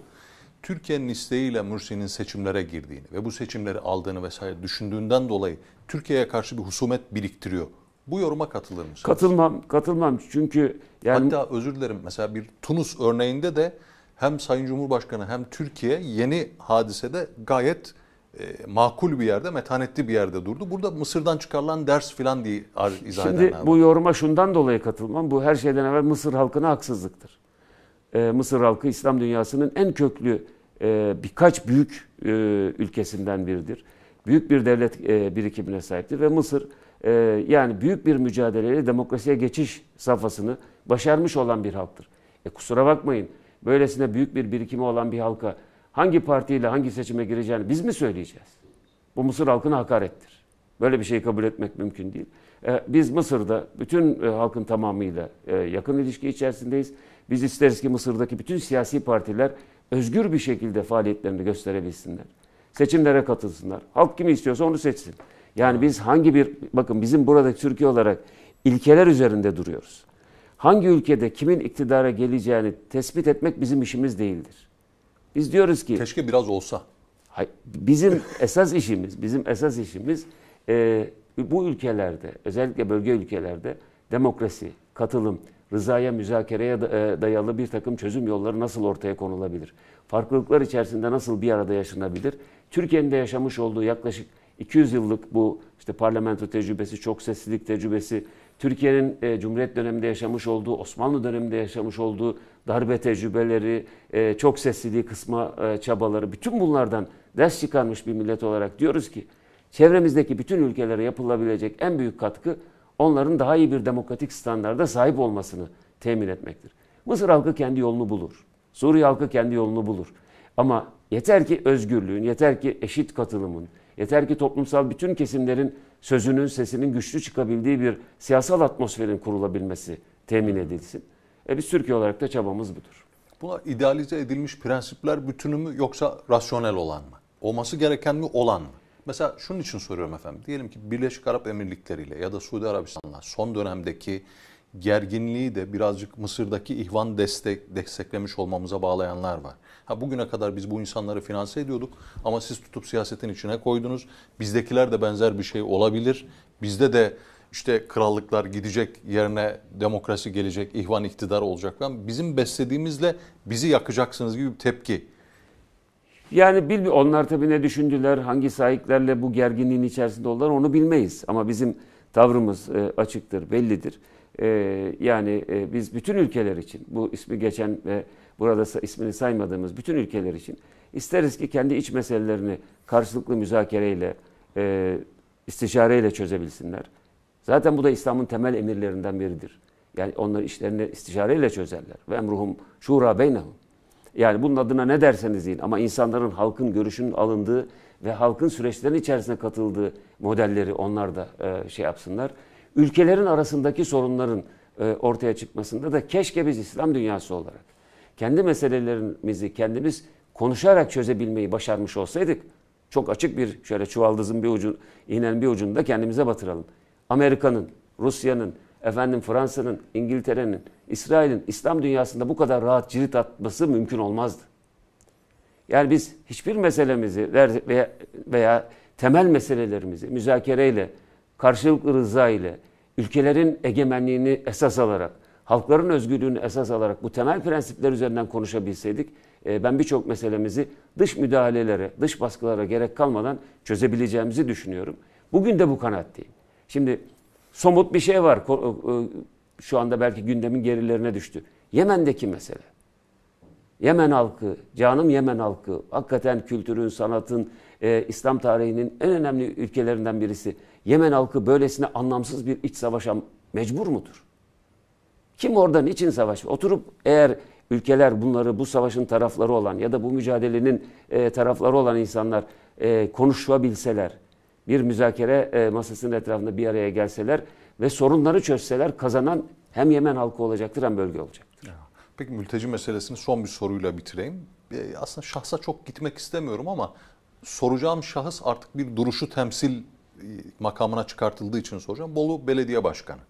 Türkiye'nin isteğiyle Mursi'nin seçimlere girdiğini ve bu seçimleri aldığını vesaire düşündüğünden dolayı Türkiye'ye karşı bir husumet biriktiriyor. Bu yoruma katılır mısınız? Katılmam, katılmam çünkü yani... Hatta özür dilerim mesela bir Tunus örneğinde de hem Sayın Cumhurbaşkanı hem Türkiye yeni hadisede gayet e, makul bir yerde, metanetli bir yerde durdu. Burada Mısır'dan çıkarılan ders filan diye izah Şimdi edenler bu yoruma şundan dolayı katılmam. Bu her şeyden evvel Mısır halkına haksızlıktır. Ee, Mısır halkı İslam dünyasının en köklü e, birkaç büyük e, ülkesinden biridir. Büyük bir devlet e, birikimine sahiptir ve Mısır e, yani büyük bir mücadeleyle demokrasiye geçiş safhasını başarmış olan bir halktır. E, kusura bakmayın böylesine büyük bir birikimi olan bir halka hangi partiyle hangi seçime gireceğini biz mi söyleyeceğiz? Bu Mısır halkına hakarettir. Böyle bir şeyi kabul etmek mümkün değil. Ee, biz Mısır'da bütün e, halkın tamamıyla e, yakın ilişki içerisindeyiz. Biz isteriz ki Mısır'daki bütün siyasi partiler özgür bir şekilde faaliyetlerini gösterebilsinler. Seçimlere katılsınlar. Halk kimi istiyorsa onu seçsin. Yani biz hangi bir, bakın bizim buradaki Türkiye olarak ilkeler üzerinde duruyoruz hangi ülkede kimin iktidara geleceğini tespit etmek bizim işimiz değildir. Biz diyoruz ki... Keşke biraz olsa. bizim esas işimiz, bizim esas işimiz e, bu ülkelerde, özellikle bölge ülkelerde demokrasi, katılım, rızaya, müzakereye e, dayalı bir takım çözüm yolları nasıl ortaya konulabilir? Farklılıklar içerisinde nasıl bir arada yaşanabilir? Türkiye'nin de yaşamış olduğu yaklaşık 200 yıllık bu işte parlamento tecrübesi, çok seslilik tecrübesi, Türkiye'nin e, Cumhuriyet döneminde yaşamış olduğu, Osmanlı döneminde yaşamış olduğu darbe tecrübeleri, e, çok sesliliği kısma e, çabaları, bütün bunlardan ders çıkarmış bir millet olarak diyoruz ki, çevremizdeki bütün ülkelere yapılabilecek en büyük katkı onların daha iyi bir demokratik standarda sahip olmasını temin etmektir. Mısır halkı kendi yolunu bulur. Suriye halkı kendi yolunu bulur. Ama yeter ki özgürlüğün, yeter ki eşit katılımın, Yeter ki toplumsal bütün kesimlerin sözünün, sesinin güçlü çıkabildiği bir siyasal atmosferin kurulabilmesi temin edilsin. E biz Türkiye olarak da çabamız budur. Buna idealize edilmiş prensipler bütünü mü yoksa rasyonel olan mı? Olması gereken mi olan mı? Mesela şunun için soruyorum efendim. Diyelim ki Birleşik Arap Emirlikleri ile ya da Suudi Arabistan'la son dönemdeki gerginliği de birazcık Mısır'daki ihvan destek, desteklemiş olmamıza bağlayanlar var. Ha bugüne kadar biz bu insanları finanse ediyorduk ama siz tutup siyasetin içine koydunuz. Bizdekiler de benzer bir şey olabilir. Bizde de işte krallıklar gidecek yerine demokrasi gelecek, ihvan iktidar olacak falan. Bizim beslediğimizle bizi yakacaksınız gibi bir tepki. Yani bilmi onlar tabii ne düşündüler, hangi sahiplerle bu gerginliğin içerisinde oldular onu bilmeyiz. Ama bizim tavrımız e, açıktır, bellidir. E, yani e, biz bütün ülkeler için bu ismi geçen ve burada ismini saymadığımız bütün ülkeler için isteriz ki kendi iç meselelerini karşılıklı müzakereyle, e, istişareyle çözebilsinler. Zaten bu da İslam'ın temel emirlerinden biridir. Yani onlar işlerini istişareyle çözerler. Ve emruhum şura beynehum. Yani bunun adına ne derseniz deyin ama insanların halkın görüşünün alındığı ve halkın süreçlerin içerisine katıldığı modelleri onlar da e, şey yapsınlar. Ülkelerin arasındaki sorunların e, ortaya çıkmasında da keşke biz İslam dünyası olarak kendi meselelerimizi kendimiz konuşarak çözebilmeyi başarmış olsaydık çok açık bir şöyle çuvaldızın bir ucu, iğnenin bir ucunda kendimize batıralım. Amerika'nın, Rusya'nın, efendim Fransa'nın, İngiltere'nin, İsrail'in İslam dünyasında bu kadar rahat cirit atması mümkün olmazdı. Yani biz hiçbir meselemizi veya, veya temel meselelerimizi müzakereyle, karşılıklı rıza ile, ülkelerin egemenliğini esas alarak, halkların özgürlüğünü esas alarak bu temel prensipler üzerinden konuşabilseydik e, ben birçok meselemizi dış müdahalelere, dış baskılara gerek kalmadan çözebileceğimizi düşünüyorum. Bugün de bu kanattayım. Şimdi somut bir şey var. E, e, şu anda belki gündemin gerilerine düştü. Yemen'deki mesele. Yemen halkı, canım Yemen halkı, hakikaten kültürün, sanatın, e, İslam tarihinin en önemli ülkelerinden birisi. Yemen halkı böylesine anlamsız bir iç savaşa mecbur mudur? Kim orada için savaş? Oturup eğer ülkeler bunları bu savaşın tarafları olan ya da bu mücadelenin e, tarafları olan insanlar e, konuşabilseler, bir müzakere e, masasının etrafında bir araya gelseler ve sorunları çözseler kazanan hem Yemen halkı olacaktır hem bölge olacaktır. Peki mülteci meselesini son bir soruyla bitireyim. E, aslında şahsa çok gitmek istemiyorum ama soracağım şahıs artık bir duruşu temsil e, makamına çıkartıldığı için soracağım. Bolu Belediye Başkanı.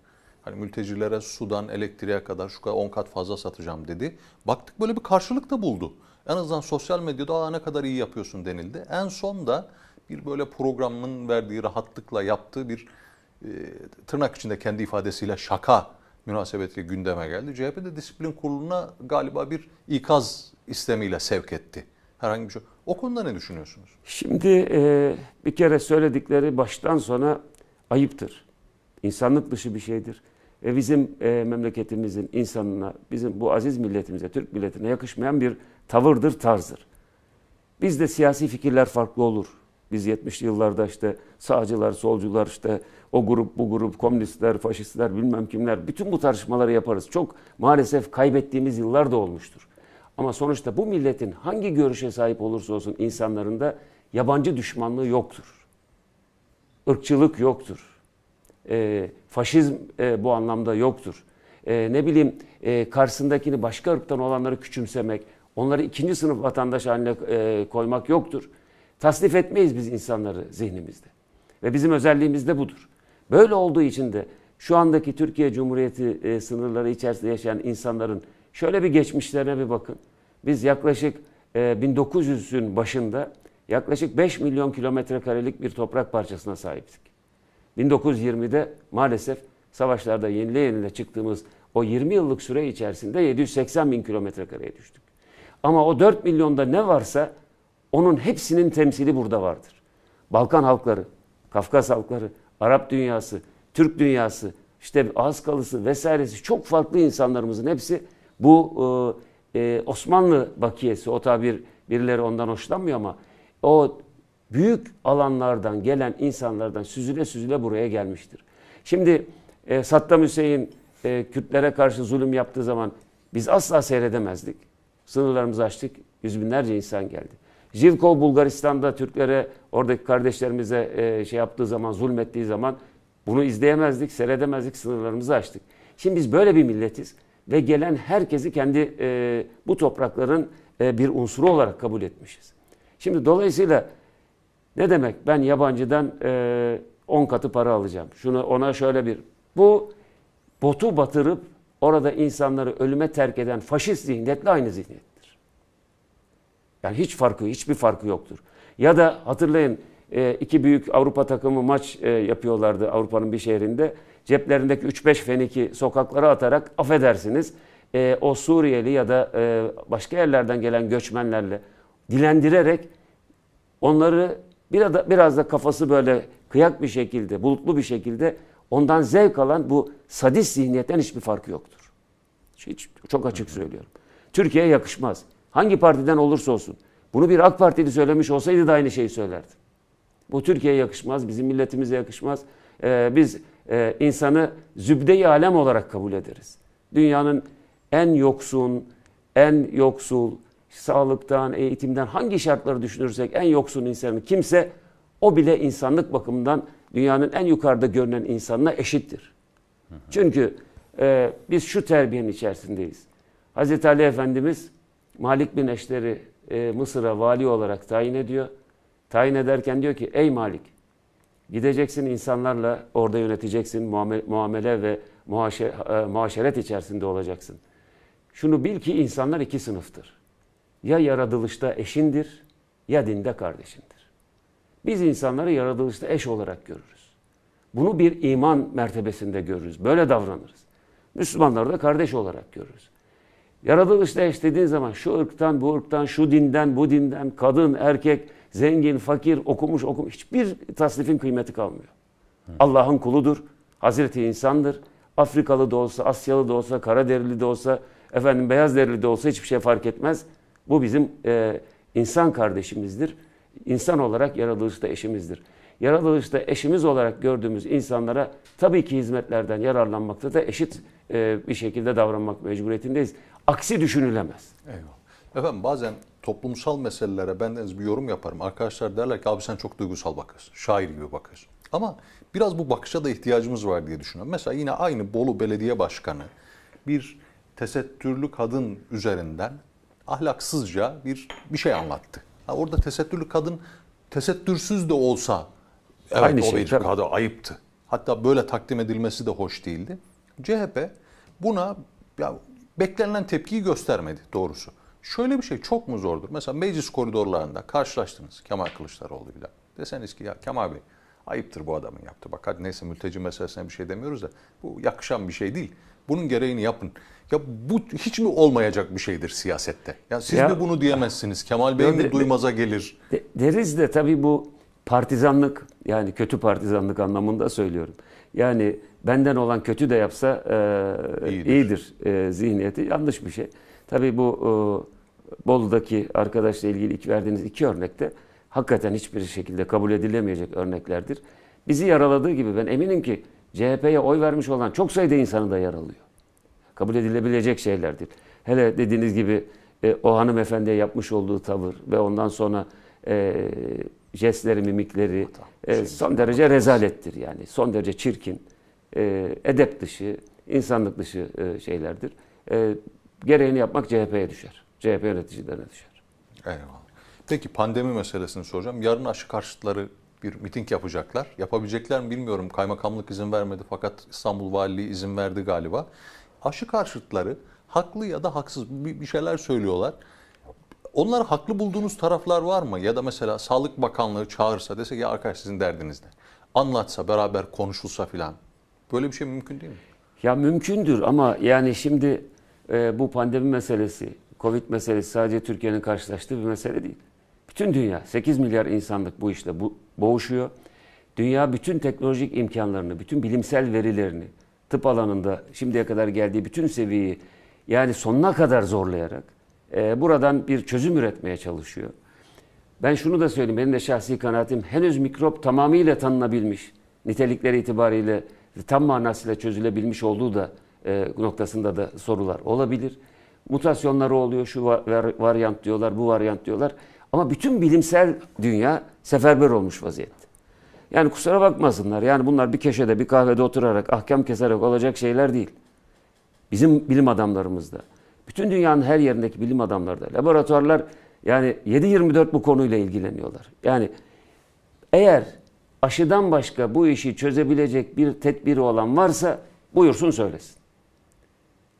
Hani mültecilere sudan elektriğe kadar şu kadar 10 kat fazla satacağım dedi. Baktık böyle bir karşılık da buldu. En azından sosyal medyada Aa, ne kadar iyi yapıyorsun denildi. En son da bir böyle programın verdiği rahatlıkla yaptığı bir e, tırnak içinde kendi ifadesiyle şaka münasebetiyle gündeme geldi. CHP de disiplin kuruluna galiba bir ikaz istemiyle sevk etti. Herhangi bir şey. O konuda ne düşünüyorsunuz? Şimdi e, bir kere söyledikleri baştan sona ayıptır. İnsanlık dışı bir şeydir. Ve bizim e, memleketimizin insanına, bizim bu aziz milletimize, Türk milletine yakışmayan bir tavırdır, tarzdır. Bizde siyasi fikirler farklı olur. Biz 70'li yıllarda işte sağcılar, solcular, işte o grup, bu grup, komünistler, faşistler, bilmem kimler, bütün bu tartışmaları yaparız. Çok maalesef kaybettiğimiz yıllar da olmuştur. Ama sonuçta bu milletin hangi görüşe sahip olursa olsun insanların da yabancı düşmanlığı yoktur. Irkçılık yoktur e, faşizm e, bu anlamda yoktur. E, ne bileyim e, karşısındakini başka ırktan olanları küçümsemek, onları ikinci sınıf vatandaş haline e, koymak yoktur. Tasnif etmeyiz biz insanları zihnimizde. Ve bizim özelliğimiz de budur. Böyle olduğu için de şu andaki Türkiye Cumhuriyeti e, sınırları içerisinde yaşayan insanların şöyle bir geçmişlerine bir bakın. Biz yaklaşık e, 1900'ün başında yaklaşık 5 milyon kilometre karelik bir toprak parçasına sahiptik. 1920'de maalesef savaşlarda yenile yenile çıktığımız o 20 yıllık süre içerisinde 780 bin kilometre kareye düştük. Ama o 4 milyonda ne varsa onun hepsinin temsili burada vardır. Balkan halkları, Kafkas halkları, Arap dünyası, Türk dünyası, işte Azkalısı vesairesi çok farklı insanlarımızın hepsi bu e, e Osmanlı bakiyesi, o tabir birileri ondan hoşlanmıyor ama o büyük alanlardan gelen insanlardan süzüle süzüle buraya gelmiştir. Şimdi e, Saddam Hüseyin e, Kürtlere karşı zulüm yaptığı zaman biz asla seyredemezdik. Sınırlarımızı açtık, yüz binlerce insan geldi. Jivkov Bulgaristan'da Türklere, oradaki kardeşlerimize e, şey yaptığı zaman, zulmettiği zaman bunu izleyemezdik, seyredemezdik, sınırlarımızı açtık. Şimdi biz böyle bir milletiz ve gelen herkesi kendi e, bu toprakların e, bir unsuru olarak kabul etmişiz. Şimdi dolayısıyla ne demek ben yabancıdan 10 e, katı para alacağım. Şunu ona şöyle bir. Bu botu batırıp orada insanları ölüme terk eden faşist zihniyetle aynı zihniyettir. Yani hiç farkı, hiçbir farkı yoktur. Ya da hatırlayın e, iki büyük Avrupa takımı maç e, yapıyorlardı Avrupa'nın bir şehrinde. Ceplerindeki 3-5 feniki sokaklara atarak affedersiniz e, o Suriyeli ya da başka yerlerden gelen göçmenlerle dilendirerek onları biraz da, biraz da kafası böyle kıyak bir şekilde, bulutlu bir şekilde ondan zevk alan bu sadist zihniyetten hiçbir farkı yoktur. Hiç, çok açık söylüyorum. Türkiye'ye yakışmaz. Hangi partiden olursa olsun. Bunu bir AK Partili söylemiş olsaydı da aynı şeyi söylerdi. Bu Türkiye'ye yakışmaz, bizim milletimize yakışmaz. Ee, biz e, insanı zübde-i alem olarak kabul ederiz. Dünyanın en yoksun, en yoksul, sağlıktan, eğitimden hangi şartları düşünürsek en yoksun insanı kimse o bile insanlık bakımından dünyanın en yukarıda görünen insanına eşittir. Hı hı. Çünkü e, biz şu terbiyenin içerisindeyiz. Hz. Ali Efendimiz Malik bin Eşler'i e, Mısır'a vali olarak tayin ediyor. Tayin ederken diyor ki ey Malik gideceksin insanlarla orada yöneteceksin muamele, muamele ve muhaşe, e, muhaşeret içerisinde olacaksın. Şunu bil ki insanlar iki sınıftır ya yaratılışta eşindir ya dinde kardeşindir. Biz insanları yaratılışta eş olarak görürüz. Bunu bir iman mertebesinde görürüz. Böyle davranırız. Müslümanları da kardeş olarak görürüz. Yaratılışta eş dediğin zaman şu ırktan, bu ırktan, şu dinden, bu dinden, kadın, erkek, zengin, fakir, okumuş, okumuş hiçbir tasnifin kıymeti kalmıyor. Allah'ın kuludur, Hazreti insandır. Afrikalı da olsa, Asyalı da olsa, kara derili de olsa, efendim beyaz derili de olsa hiçbir şey fark etmez. Bu bizim e, insan kardeşimizdir. İnsan olarak yaratılışta eşimizdir. Yaratılışta eşimiz olarak gördüğümüz insanlara tabii ki hizmetlerden yararlanmakta da eşit e, bir şekilde davranmak mecburiyetindeyiz. Aksi düşünülemez. Eyvallah. Efendim bazen toplumsal meselelere bendeniz bir yorum yaparım. Arkadaşlar derler ki abi sen çok duygusal bakıyorsun. Şair gibi bakıyorsun. Ama biraz bu bakışa da ihtiyacımız var diye düşünüyorum. Mesela yine aynı Bolu Belediye Başkanı bir tesettürlü kadın üzerinden ahlaksızca bir bir şey anlattı. Ha, orada tesettürlü kadın tesettürsüz de olsa evet, aynı şey kadın ayıptı. Hatta böyle takdim edilmesi de hoş değildi. CHP buna ya beklenilen tepkiyi göstermedi doğrusu. Şöyle bir şey çok mu zordur? Mesela meclis koridorlarında karşılaştınız Kemal Kılıçdaroğlu'yla. Deseniz ki ya Kemal Bey ayıptır bu adamın yaptı. Bak hadi neyse mülteci meselesine bir şey demiyoruz da bu yakışan bir şey değil. Bunun gereğini yapın. Ya bu hiç mi olmayacak bir şeydir siyasette? Ya siz ya, mi bunu diyemezsiniz? Kemal Bey de, mi duymaza gelir? De, deriz de tabii bu partizanlık yani kötü partizanlık anlamında söylüyorum. Yani benden olan kötü de yapsa e, iyidir, iyidir e, zihniyeti yanlış bir şey. Tabii bu e, Bolu'daki arkadaşla ilgili ilk verdiğiniz iki örnekte hakikaten hiçbir şekilde kabul edilemeyecek örneklerdir. Bizi yaraladığı gibi ben eminim ki CHP'ye oy vermiş olan çok sayıda insanı da yaralıyor kabul edilebilecek şeyler değil. Hele dediğiniz gibi e, o hanımefendiye yapmış olduğu tavır ve ondan sonra e, jestleri, mimikleri e, son derece rezalettir yani. Son derece çirkin, e, edep dışı, insanlık dışı e, şeylerdir. E, gereğini yapmak CHP'ye düşer. CHP yöneticilerine düşer. Eyvallah. Peki pandemi meselesini soracağım. Yarın aşı karşıtları bir miting yapacaklar. Yapabilecekler mi bilmiyorum. Kaymakamlık izin vermedi fakat İstanbul Valiliği izin verdi galiba aşı karşıtları haklı ya da haksız bir şeyler söylüyorlar. Onlar haklı bulduğunuz taraflar var mı? Ya da mesela Sağlık Bakanlığı çağırsa dese ya arkadaş sizin derdiniz ne? Anlatsa, beraber konuşulsa filan. Böyle bir şey mümkün değil mi? Ya mümkündür ama yani şimdi e, bu pandemi meselesi, Covid meselesi sadece Türkiye'nin karşılaştığı bir mesele değil. Bütün dünya, 8 milyar insanlık bu işte bu, boğuşuyor. Dünya bütün teknolojik imkanlarını, bütün bilimsel verilerini, tıp alanında şimdiye kadar geldiği bütün seviyeyi yani sonuna kadar zorlayarak e, buradan bir çözüm üretmeye çalışıyor. Ben şunu da söyleyeyim, benim de şahsi kanaatim henüz mikrop tamamıyla tanınabilmiş, nitelikleri itibariyle tam manasıyla çözülebilmiş olduğu da e, noktasında da sorular olabilir. Mutasyonları oluyor, şu var, varyant diyorlar, bu varyant diyorlar. Ama bütün bilimsel dünya seferber olmuş vaziyette. Yani kusura bakmasınlar. Yani bunlar bir keşede, bir kahvede oturarak, ahkam keserek olacak şeyler değil. Bizim bilim adamlarımızda. Bütün dünyanın her yerindeki bilim adamları da, laboratuvarlar yani 7-24 bu konuyla ilgileniyorlar. Yani eğer aşıdan başka bu işi çözebilecek bir tedbiri olan varsa buyursun söylesin.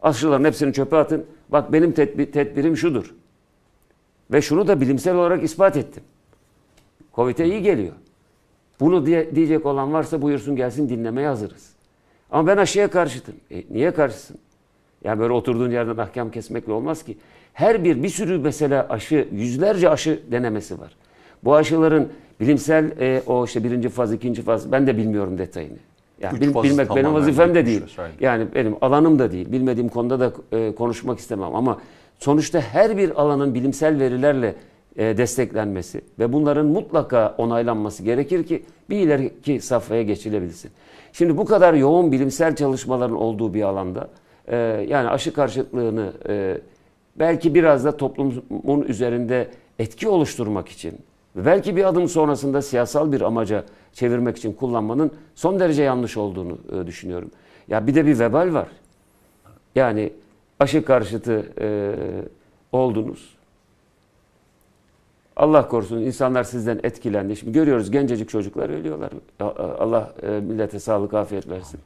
Aşıların hepsini çöpe atın. Bak benim tedbir, tedbirim şudur. Ve şunu da bilimsel olarak ispat ettim. Covid'e iyi geliyor. Bunu diye, diyecek olan varsa buyursun gelsin dinlemeye hazırız. Ama ben aşıya karşıtım. E, niye karşısın? Yani böyle oturduğun yerden ahkam kesmekle olmaz ki. Her bir bir sürü mesela aşı, yüzlerce aşı denemesi var. Bu aşıların bilimsel e, o işte birinci faz, ikinci faz ben de bilmiyorum detayını. Yani bil, bilmek benim vazifem de değil. Aynen. Yani benim alanım da değil. Bilmediğim konuda da e, konuşmak istemem ama sonuçta her bir alanın bilimsel verilerle e, desteklenmesi ve bunların mutlaka onaylanması gerekir ki bir ileriki safhaya geçilebilsin. Şimdi bu kadar yoğun bilimsel çalışmaların olduğu bir alanda e, yani aşı karşıtlığını e, belki biraz da toplumun üzerinde etki oluşturmak için belki bir adım sonrasında siyasal bir amaca çevirmek için kullanmanın son derece yanlış olduğunu düşünüyorum. Ya bir de bir vebal var. Yani aşı karşıtı e, oldunuz Allah korusun insanlar sizden etkilendi. Şimdi görüyoruz gencecik çocuklar ölüyorlar. E, Allah e, millete sağlık afiyet versin.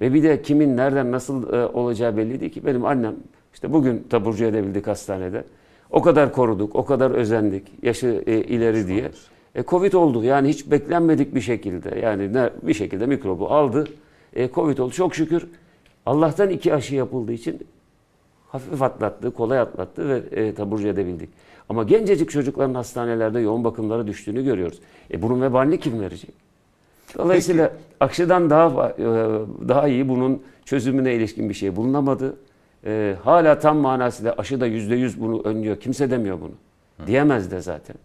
Ve bir de kimin nereden nasıl e, olacağı belli değil ki. Benim annem işte bugün taburcu edebildik hastanede. O kadar koruduk, o kadar özendik yaşı ileri diye. E, Covid oldu yani hiç beklenmedik bir şekilde. Yani ne, bir şekilde mikrobu aldı. E, Covid oldu çok şükür. Allah'tan iki aşı yapıldığı için hafif atlattı, kolay atlattı ve e, taburcu edebildik. Ama gencecik çocukların hastanelerde yoğun bakımlara düştüğünü görüyoruz. E burun ve banli kim verecek? Dolayısıyla Peki. akşeden daha e, daha iyi bunun çözümüne ilişkin bir şey bulunamadı. E, hala tam manasıyla aşı da yüzde yüz bunu önlüyor. Kimse demiyor bunu. Hı. Diyemez de zaten.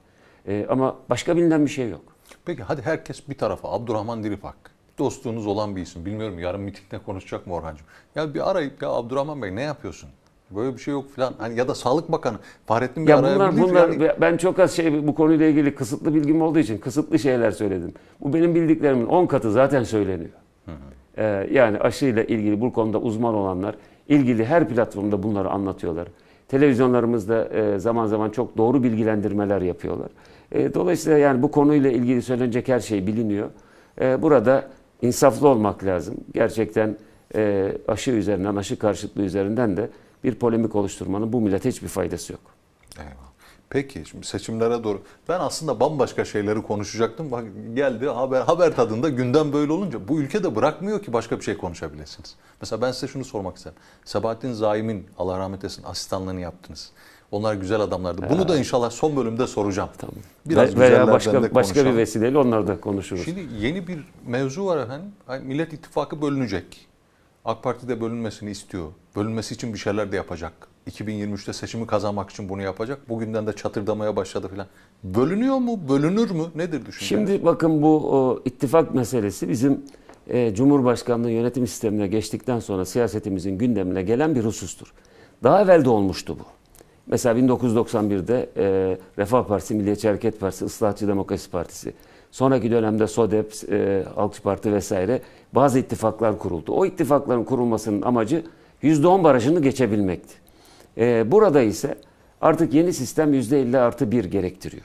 E, ama başka bilinen bir şey yok. Peki hadi herkes bir tarafa. Abdurrahman Diripak. dostluğunuz olan bir isim. Bilmiyorum yarın mitingde konuşacak mı Orhan'cığım? Ya bir arayıp ya Abdurrahman Bey ne yapıyorsun? Böyle bir şey yok falan. Hani ya da Sağlık Bakanı Fahrettin Bey ya bunlar, bunlar yani... ben çok az şey bu konuyla ilgili kısıtlı bilgim olduğu için kısıtlı şeyler söyledim. Bu benim bildiklerimin 10 katı zaten söyleniyor. Hı hı. Ee, yani aşıyla ilgili bu konuda uzman olanlar ilgili her platformda bunları anlatıyorlar. Televizyonlarımızda e, zaman zaman çok doğru bilgilendirmeler yapıyorlar. E, dolayısıyla yani bu konuyla ilgili söylenecek her şey biliniyor. E, burada insaflı olmak lazım. Gerçekten e, aşı üzerinden, aşı karşıtlığı üzerinden de bir polemik oluşturmanın bu millete hiçbir faydası yok. Eyvallah. Peki şimdi seçimlere doğru. Ben aslında bambaşka şeyleri konuşacaktım. Bak geldi haber haber tadında gündem böyle olunca bu ülke de bırakmıyor ki başka bir şey konuşabilirsiniz. Mesela ben size şunu sormak isterim. Sabahattin Zaim'in Allah rahmet eylesin asistanlığını yaptınız. Onlar güzel adamlardı. Bunu da inşallah son bölümde soracağım. Tamam. Biraz Ve, veya başka başka bir vesileyle onları da konuşuruz. Şimdi yeni bir mevzu var efendim. Millet İttifakı bölünecek. AK Parti de bölünmesini istiyor. Bölünmesi için bir şeyler de yapacak. 2023'te seçimi kazanmak için bunu yapacak. Bugünden de çatırdamaya başladı filan. Bölünüyor mu? Bölünür mü? Nedir düşünceniz? Şimdi bakın bu o, ittifak meselesi bizim e, Cumhurbaşkanlığı yönetim sistemine geçtikten sonra siyasetimizin gündemine gelen bir husustur. Daha evvel de olmuştu bu. Mesela 1991'de e, Refah Partisi, Milliyetçi Hareket Partisi, Islahçı Demokrasi Partisi Sonraki dönemde SODEP, e, Halkçı Parti vesaire bazı ittifaklar kuruldu. O ittifakların kurulmasının amacı %10 barajını geçebilmekti. E, burada ise artık yeni sistem %50 artı 1 gerektiriyor.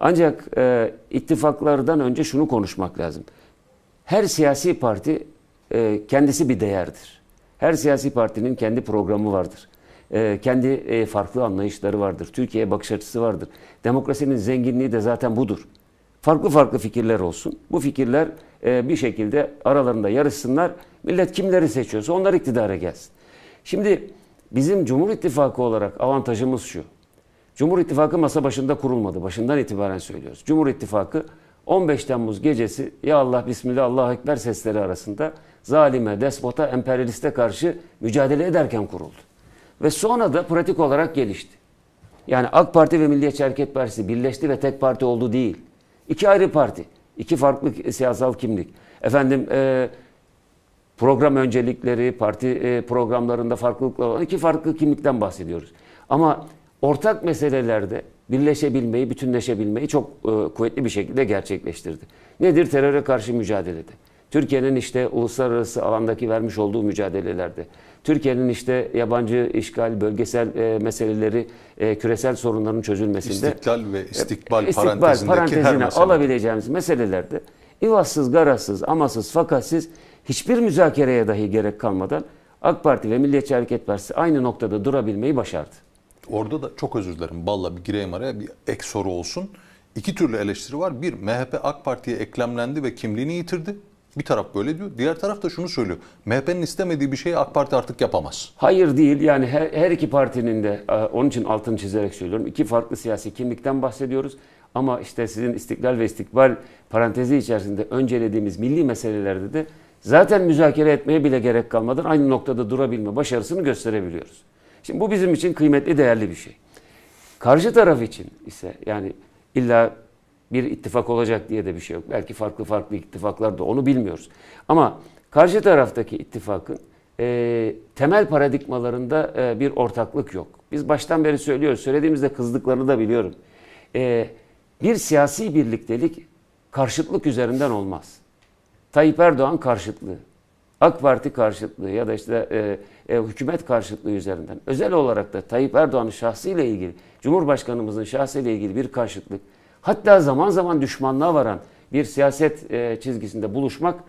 Ancak e, ittifaklardan önce şunu konuşmak lazım. Her siyasi parti e, kendisi bir değerdir. Her siyasi partinin kendi programı vardır. E, kendi e, farklı anlayışları vardır. Türkiye'ye bakış açısı vardır. Demokrasinin zenginliği de zaten budur farklı farklı fikirler olsun. Bu fikirler e, bir şekilde aralarında yarışsınlar. Millet kimleri seçiyorsa onlar iktidara gelsin. Şimdi bizim Cumhur İttifakı olarak avantajımız şu. Cumhur İttifakı masa başında kurulmadı. Başından itibaren söylüyoruz. Cumhur İttifakı 15 Temmuz gecesi ya Allah Bismillah Allah Ekber sesleri arasında zalime, despota, emperyaliste karşı mücadele ederken kuruldu. Ve sonra da pratik olarak gelişti. Yani AK Parti ve Milliyetçi Hareket Partisi birleşti ve tek parti oldu değil. İki ayrı parti, iki farklı siyasal kimlik. Efendim e, program öncelikleri, parti e, programlarında farklılıklar olan iki farklı kimlikten bahsediyoruz. Ama ortak meselelerde birleşebilmeyi, bütünleşebilmeyi çok e, kuvvetli bir şekilde gerçekleştirdi. Nedir teröre karşı mücadelede? Türkiye'nin işte uluslararası alandaki vermiş olduğu mücadelelerde, Türkiye'nin işte yabancı işgal, bölgesel e, meseleleri, e, küresel sorunların çözülmesinde istiklal ve e, istikbal, istikbal parantezindeki parantezine her alabileceğimiz meselelerde İvazsız, garasız, amasız, fakatsiz hiçbir müzakereye dahi gerek kalmadan AK Parti ve Milliyetçi Hareket Partisi aynı noktada durabilmeyi başardı. Orada da çok özür dilerim. Balla bir gireyim araya bir ek soru olsun. İki türlü eleştiri var. Bir, MHP AK Parti'ye eklemlendi ve kimliğini yitirdi. Bir taraf böyle diyor. Diğer taraf da şunu söylüyor. MHP'nin istemediği bir şeyi AK Parti artık yapamaz. Hayır değil. Yani her, her iki partinin de e, onun için altını çizerek söylüyorum. İki farklı siyasi kimlikten bahsediyoruz. Ama işte sizin istiklal ve istikbal parantezi içerisinde öncelediğimiz milli meselelerde de zaten müzakere etmeye bile gerek kalmadan aynı noktada durabilme başarısını gösterebiliyoruz. Şimdi bu bizim için kıymetli, değerli bir şey. Karşı taraf için ise yani illa bir ittifak olacak diye de bir şey yok. Belki farklı farklı ittifaklar da onu bilmiyoruz. Ama karşı taraftaki ittifakın e, temel paradigmalarında e, bir ortaklık yok. Biz baştan beri söylüyoruz. Söylediğimizde kızdıklarını da biliyorum. E, bir siyasi birliktelik karşıtlık üzerinden olmaz. Tayyip Erdoğan karşıtlığı, AK Parti karşıtlığı ya da işte e, e, hükümet karşıtlığı üzerinden özel olarak da Tayyip Erdoğan'ın şahsıyla ilgili, Cumhurbaşkanımızın şahsıyla ilgili bir karşıtlık hatta zaman zaman düşmanlığa varan bir siyaset e, çizgisinde buluşmak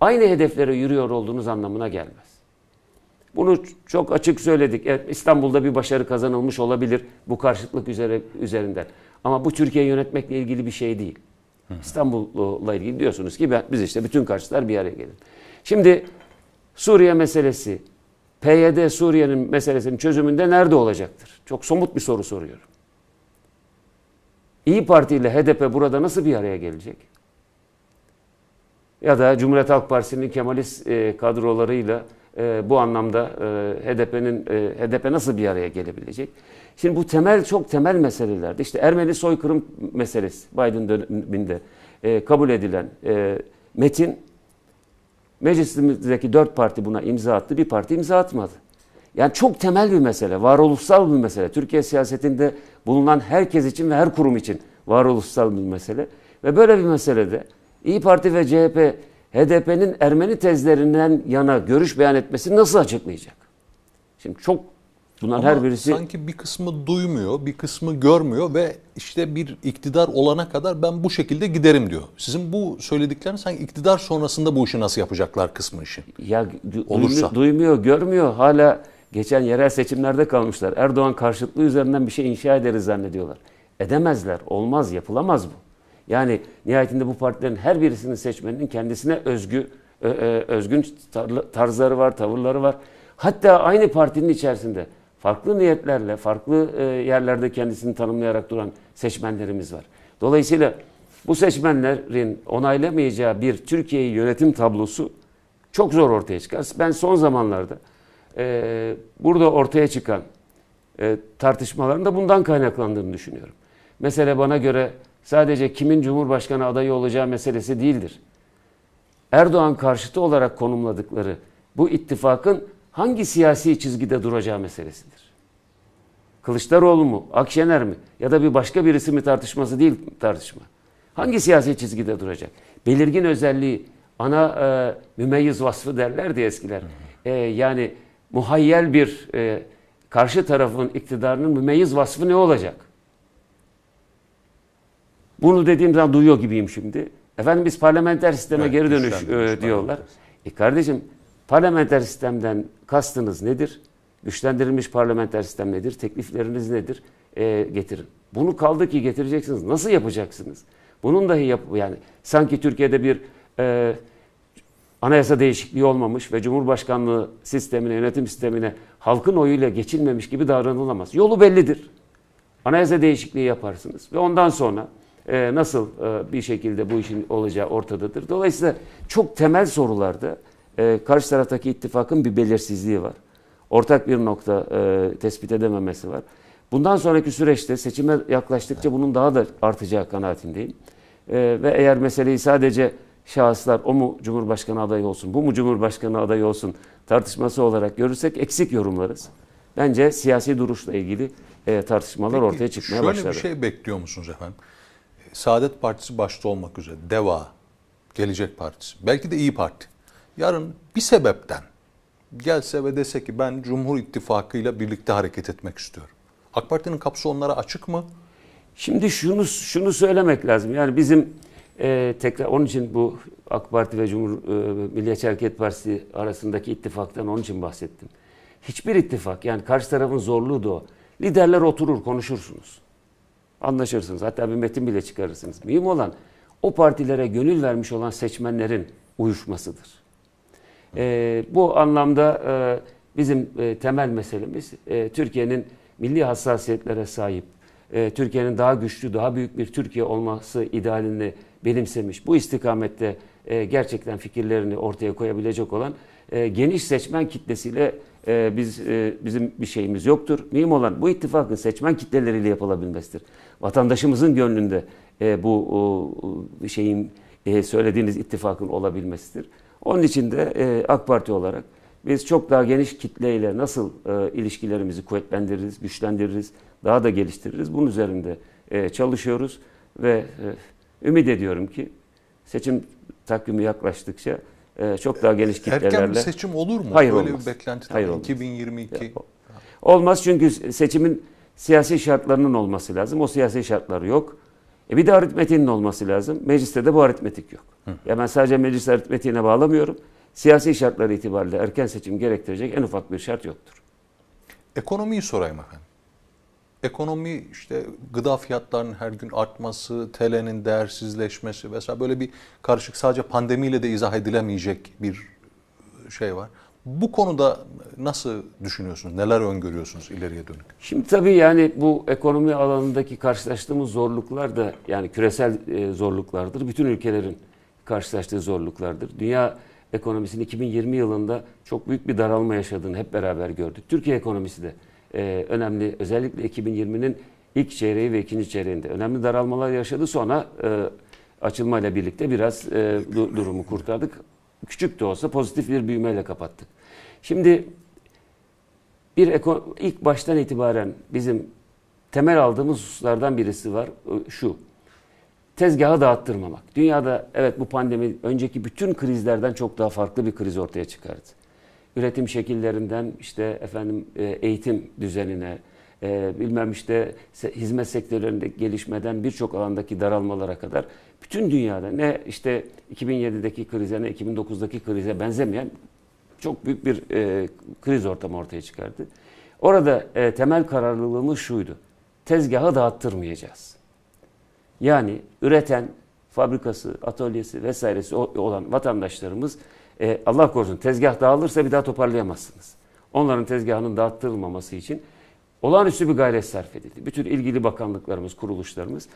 aynı hedeflere yürüyor olduğunuz anlamına gelmez. Bunu çok açık söyledik. Evet, İstanbul'da bir başarı kazanılmış olabilir bu karşıtlık üzere, üzerinden. Ama bu Türkiye yönetmekle ilgili bir şey değil. İstanbul'la ilgili diyorsunuz ki ben, biz işte bütün karşıtlar bir araya gelin. Şimdi Suriye meselesi, PYD Suriye'nin meselesinin çözümünde nerede olacaktır? Çok somut bir soru soruyorum. İyi Parti ile HDP burada nasıl bir araya gelecek? Ya da Cumhuriyet Halk Partisi'nin Kemalist e, kadrolarıyla e, bu anlamda e, HDP'nin HDP nasıl bir araya gelebilecek? Şimdi bu temel çok temel meselelerdi. İşte Ermeni soykırım meselesi Biden döneminde kabul edilen metin meclisimizdeki dört parti buna imza attı bir parti imza atmadı. Yani çok temel bir mesele, varoluşsal bir mesele. Türkiye siyasetinde bulunan herkes için ve her kurum için varoluşsal bir mesele. Ve böyle bir meselede İyi Parti ve CHP, HDP'nin Ermeni tezlerinden yana görüş beyan etmesi nasıl açıklayacak? Şimdi çok bunlar her birisi... Sanki bir kısmı duymuyor, bir kısmı görmüyor ve işte bir iktidar olana kadar ben bu şekilde giderim diyor. Sizin bu söyledikleriniz sanki iktidar sonrasında bu işi nasıl yapacaklar kısmı işi? Ya du- olursa. duymuyor, görmüyor. Hala Geçen yerel seçimlerde kalmışlar. Erdoğan karşıtlığı üzerinden bir şey inşa ederiz zannediyorlar. Edemezler. Olmaz. Yapılamaz bu. Yani nihayetinde bu partilerin her birisinin seçmeninin kendisine özgü özgün tarzları var, tavırları var. Hatta aynı partinin içerisinde farklı niyetlerle, farklı e, yerlerde kendisini tanımlayarak duran seçmenlerimiz var. Dolayısıyla bu seçmenlerin onaylamayacağı bir Türkiye'yi yönetim tablosu çok zor ortaya çıkar. Ben son zamanlarda ee, burada ortaya çıkan e, tartışmaların da bundan kaynaklandığını düşünüyorum. Mesele bana göre sadece kimin Cumhurbaşkanı adayı olacağı meselesi değildir. Erdoğan karşıtı olarak konumladıkları bu ittifakın hangi siyasi çizgide duracağı meselesidir. Kılıçdaroğlu mu, Akşener mi ya da bir başka birisi mi tartışması değil tartışma. Hangi siyasi çizgide duracak? Belirgin özelliği, ana e, mümeyyiz vasfı derler diye eskiler. E, yani muhayyel bir e, karşı tarafın iktidarının mümeyyiz vasfı ne olacak? Bunu dediğim zaman duyuyor gibiyim şimdi. Efendim biz parlamenter sisteme evet, geri dönüş e, diyorlar. E kardeşim parlamenter sistemden kastınız nedir? Güçlendirilmiş parlamenter sistem nedir? Teklifleriniz nedir? E, getirin. Bunu kaldı ki getireceksiniz. Nasıl yapacaksınız? Bunun dahi yap yani sanki Türkiye'de bir e, anayasa değişikliği olmamış ve Cumhurbaşkanlığı sistemine, yönetim sistemine halkın oyuyla geçilmemiş gibi davranılamaz. Yolu bellidir. Anayasa değişikliği yaparsınız ve ondan sonra e, nasıl e, bir şekilde bu işin olacağı ortadadır. Dolayısıyla çok temel sorularda e, karşı taraftaki ittifakın bir belirsizliği var. Ortak bir nokta e, tespit edememesi var. Bundan sonraki süreçte seçime yaklaştıkça bunun daha da artacağı kanaatindeyim. E, ve eğer meseleyi sadece şahıslar o mu Cumhurbaşkanı adayı olsun, bu mu Cumhurbaşkanı adayı olsun tartışması olarak görürsek eksik yorumlarız. Bence siyasi duruşla ilgili e, tartışmalar Peki, ortaya çıkmaya şöyle başladı. Şöyle bir şey bekliyor musunuz efendim? E, Saadet Partisi başta olmak üzere DEVA, Gelecek Partisi, belki de İyi Parti. Yarın bir sebepten gelse ve dese ki ben Cumhur İttifakı ile birlikte hareket etmek istiyorum. AK Parti'nin kapısı onlara açık mı? Şimdi şunu şunu söylemek lazım. Yani bizim e, tekrar onun için bu AK Parti ve Cumhur e, Milliyetçi Hareket Partisi arasındaki ittifaktan onun için bahsettim. Hiçbir ittifak yani karşı tarafın zorluğu da o. Liderler oturur konuşursunuz. Anlaşırsınız. Hatta bir metin bile çıkarırsınız. Mühim olan o partilere gönül vermiş olan seçmenlerin uyuşmasıdır. E, bu anlamda e, bizim e, temel meselemiz e, Türkiye'nin milli hassasiyetlere sahip, e, Türkiye'nin daha güçlü, daha büyük bir Türkiye olması idealini benimsemiş. Bu istikamette e, gerçekten fikirlerini ortaya koyabilecek olan e, geniş seçmen kitlesiyle e, biz e, bizim bir şeyimiz yoktur. Mühim olan bu ittifakın seçmen kitleleriyle yapılabilmesidir. Vatandaşımızın gönlünde e, bu o, şeyin e, söylediğiniz ittifakın olabilmesidir. Onun için de e, AK Parti olarak biz çok daha geniş kitleyle nasıl e, ilişkilerimizi kuvvetlendiririz, güçlendiririz, daha da geliştiririz. Bunun üzerinde e, çalışıyoruz ve e, Ümit ediyorum ki seçim takvimi yaklaştıkça e, çok daha geniş kitlelerle. Erken bir seçim olur mu? Hayır Böyle olmaz. bir beklenti Hayır olmaz. 2022. Ya, olmaz çünkü seçimin siyasi şartlarının olması lazım. O siyasi şartlar yok. E bir de aritmetiğinin olması lazım. Mecliste de bu aritmetik yok. Hı. Ya ben sadece meclis aritmetiğine bağlamıyorum. Siyasi şartlar itibariyle erken seçim gerektirecek en ufak bir şart yoktur. Ekonomiyi sorayım efendim ekonomi işte gıda fiyatlarının her gün artması, TL'nin değersizleşmesi vesaire böyle bir karışık sadece pandemiyle de izah edilemeyecek bir şey var. Bu konuda nasıl düşünüyorsunuz? Neler öngörüyorsunuz ileriye dönük? Şimdi tabii yani bu ekonomi alanındaki karşılaştığımız zorluklar da yani küresel e, zorluklardır. Bütün ülkelerin karşılaştığı zorluklardır. Dünya ekonomisinin 2020 yılında çok büyük bir daralma yaşadığını hep beraber gördük. Türkiye ekonomisi de e, önemli özellikle 2020'nin ilk çeyreği ve ikinci çeyreğinde önemli daralmalar yaşadı. Sonra e, açılmayla birlikte biraz e, du durumu kurtardık. Küçük de olsa pozitif bir büyümeyle kapattık. Şimdi bir ilk baştan itibaren bizim temel aldığımız hususlardan birisi var şu. Tezgahı dağıttırmamak. Dünyada evet bu pandemi önceki bütün krizlerden çok daha farklı bir kriz ortaya çıkardı üretim şekillerinden işte efendim e, eğitim düzenine, e, bilmem işte hizmet sektörlerinde gelişmeden birçok alandaki daralmalara kadar bütün dünyada ne işte 2007'deki krize ne 2009'daki krize benzemeyen çok büyük bir e, kriz ortamı ortaya çıkardı. Orada e, temel kararlılığımız şuydu. Tezgahı dağıttırmayacağız. Yani üreten fabrikası, atölyesi vesairesi olan vatandaşlarımız e, Allah korusun tezgah dağılırsa bir daha toparlayamazsınız. Onların tezgahının dağıttırılmaması için olağanüstü bir gayret sarf edildi. Bütün ilgili bakanlıklarımız, kuruluşlarımız.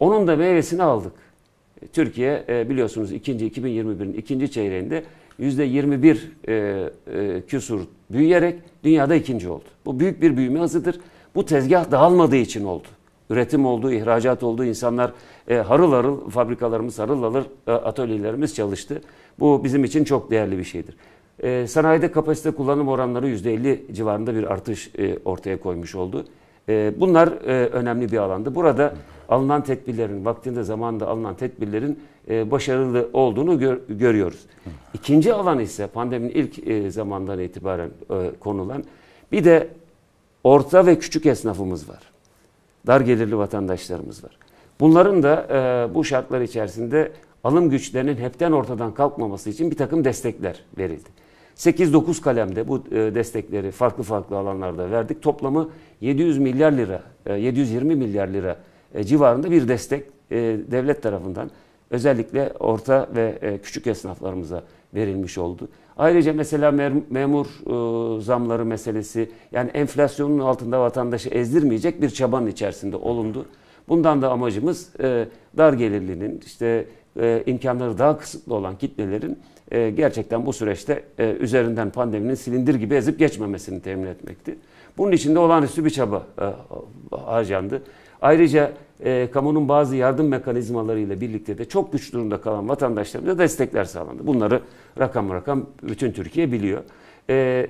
Onun da meyvesini aldık. E, Türkiye e, biliyorsunuz ikinci 2021'in ikinci çeyreğinde yüzde 21 e, e, küsur büyüyerek dünyada ikinci oldu. Bu büyük bir büyüme hızıdır. Bu tezgah dağılmadığı için oldu. Üretim olduğu, ihracat olduğu insanlar e, harıl harıl fabrikalarımız harıl harıl e, atölyelerimiz çalıştı. Bu bizim için çok değerli bir şeydir. E, sanayide kapasite kullanım oranları %50 civarında bir artış e, ortaya koymuş oldu. E, bunlar e, önemli bir alandı. Burada alınan tedbirlerin, vaktinde zamanda alınan tedbirlerin e, başarılı olduğunu gör, görüyoruz. İkinci alan ise pandeminin ilk e, zamandan itibaren e, konulan bir de orta ve küçük esnafımız var. Dar gelirli vatandaşlarımız var. Bunların da e, bu şartlar içerisinde alım güçlerinin hepten ortadan kalkmaması için bir takım destekler verildi. 8-9 kalemde bu e, destekleri farklı farklı alanlarda verdik. Toplamı 700 milyar lira, 720 e, milyar lira e, civarında bir destek devlet tarafından özellikle orta ve küçük esnaflarımıza verilmiş oldu. Ayrıca mesela memur zamları meselesi yani enflasyonun altında vatandaşı ezdirmeyecek bir çabanın içerisinde olundu. Bundan da amacımız dar gelirlinin işte e, imkanları daha kısıtlı olan kitlelerin e, gerçekten bu süreçte e, üzerinden pandeminin silindir gibi ezip geçmemesini temin etmekti. Bunun için de olağanüstü bir çaba e, harcandı. Ayrıca e, kamunun bazı yardım mekanizmalarıyla birlikte de çok güç durumda kalan vatandaşlarımıza destekler sağlandı. Bunları rakam rakam bütün Türkiye biliyor. E,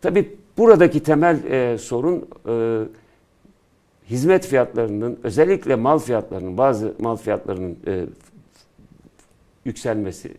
tabii buradaki temel e, sorun e, hizmet fiyatlarının özellikle mal fiyatlarının bazı mal fiyatlarının e, yükselmesi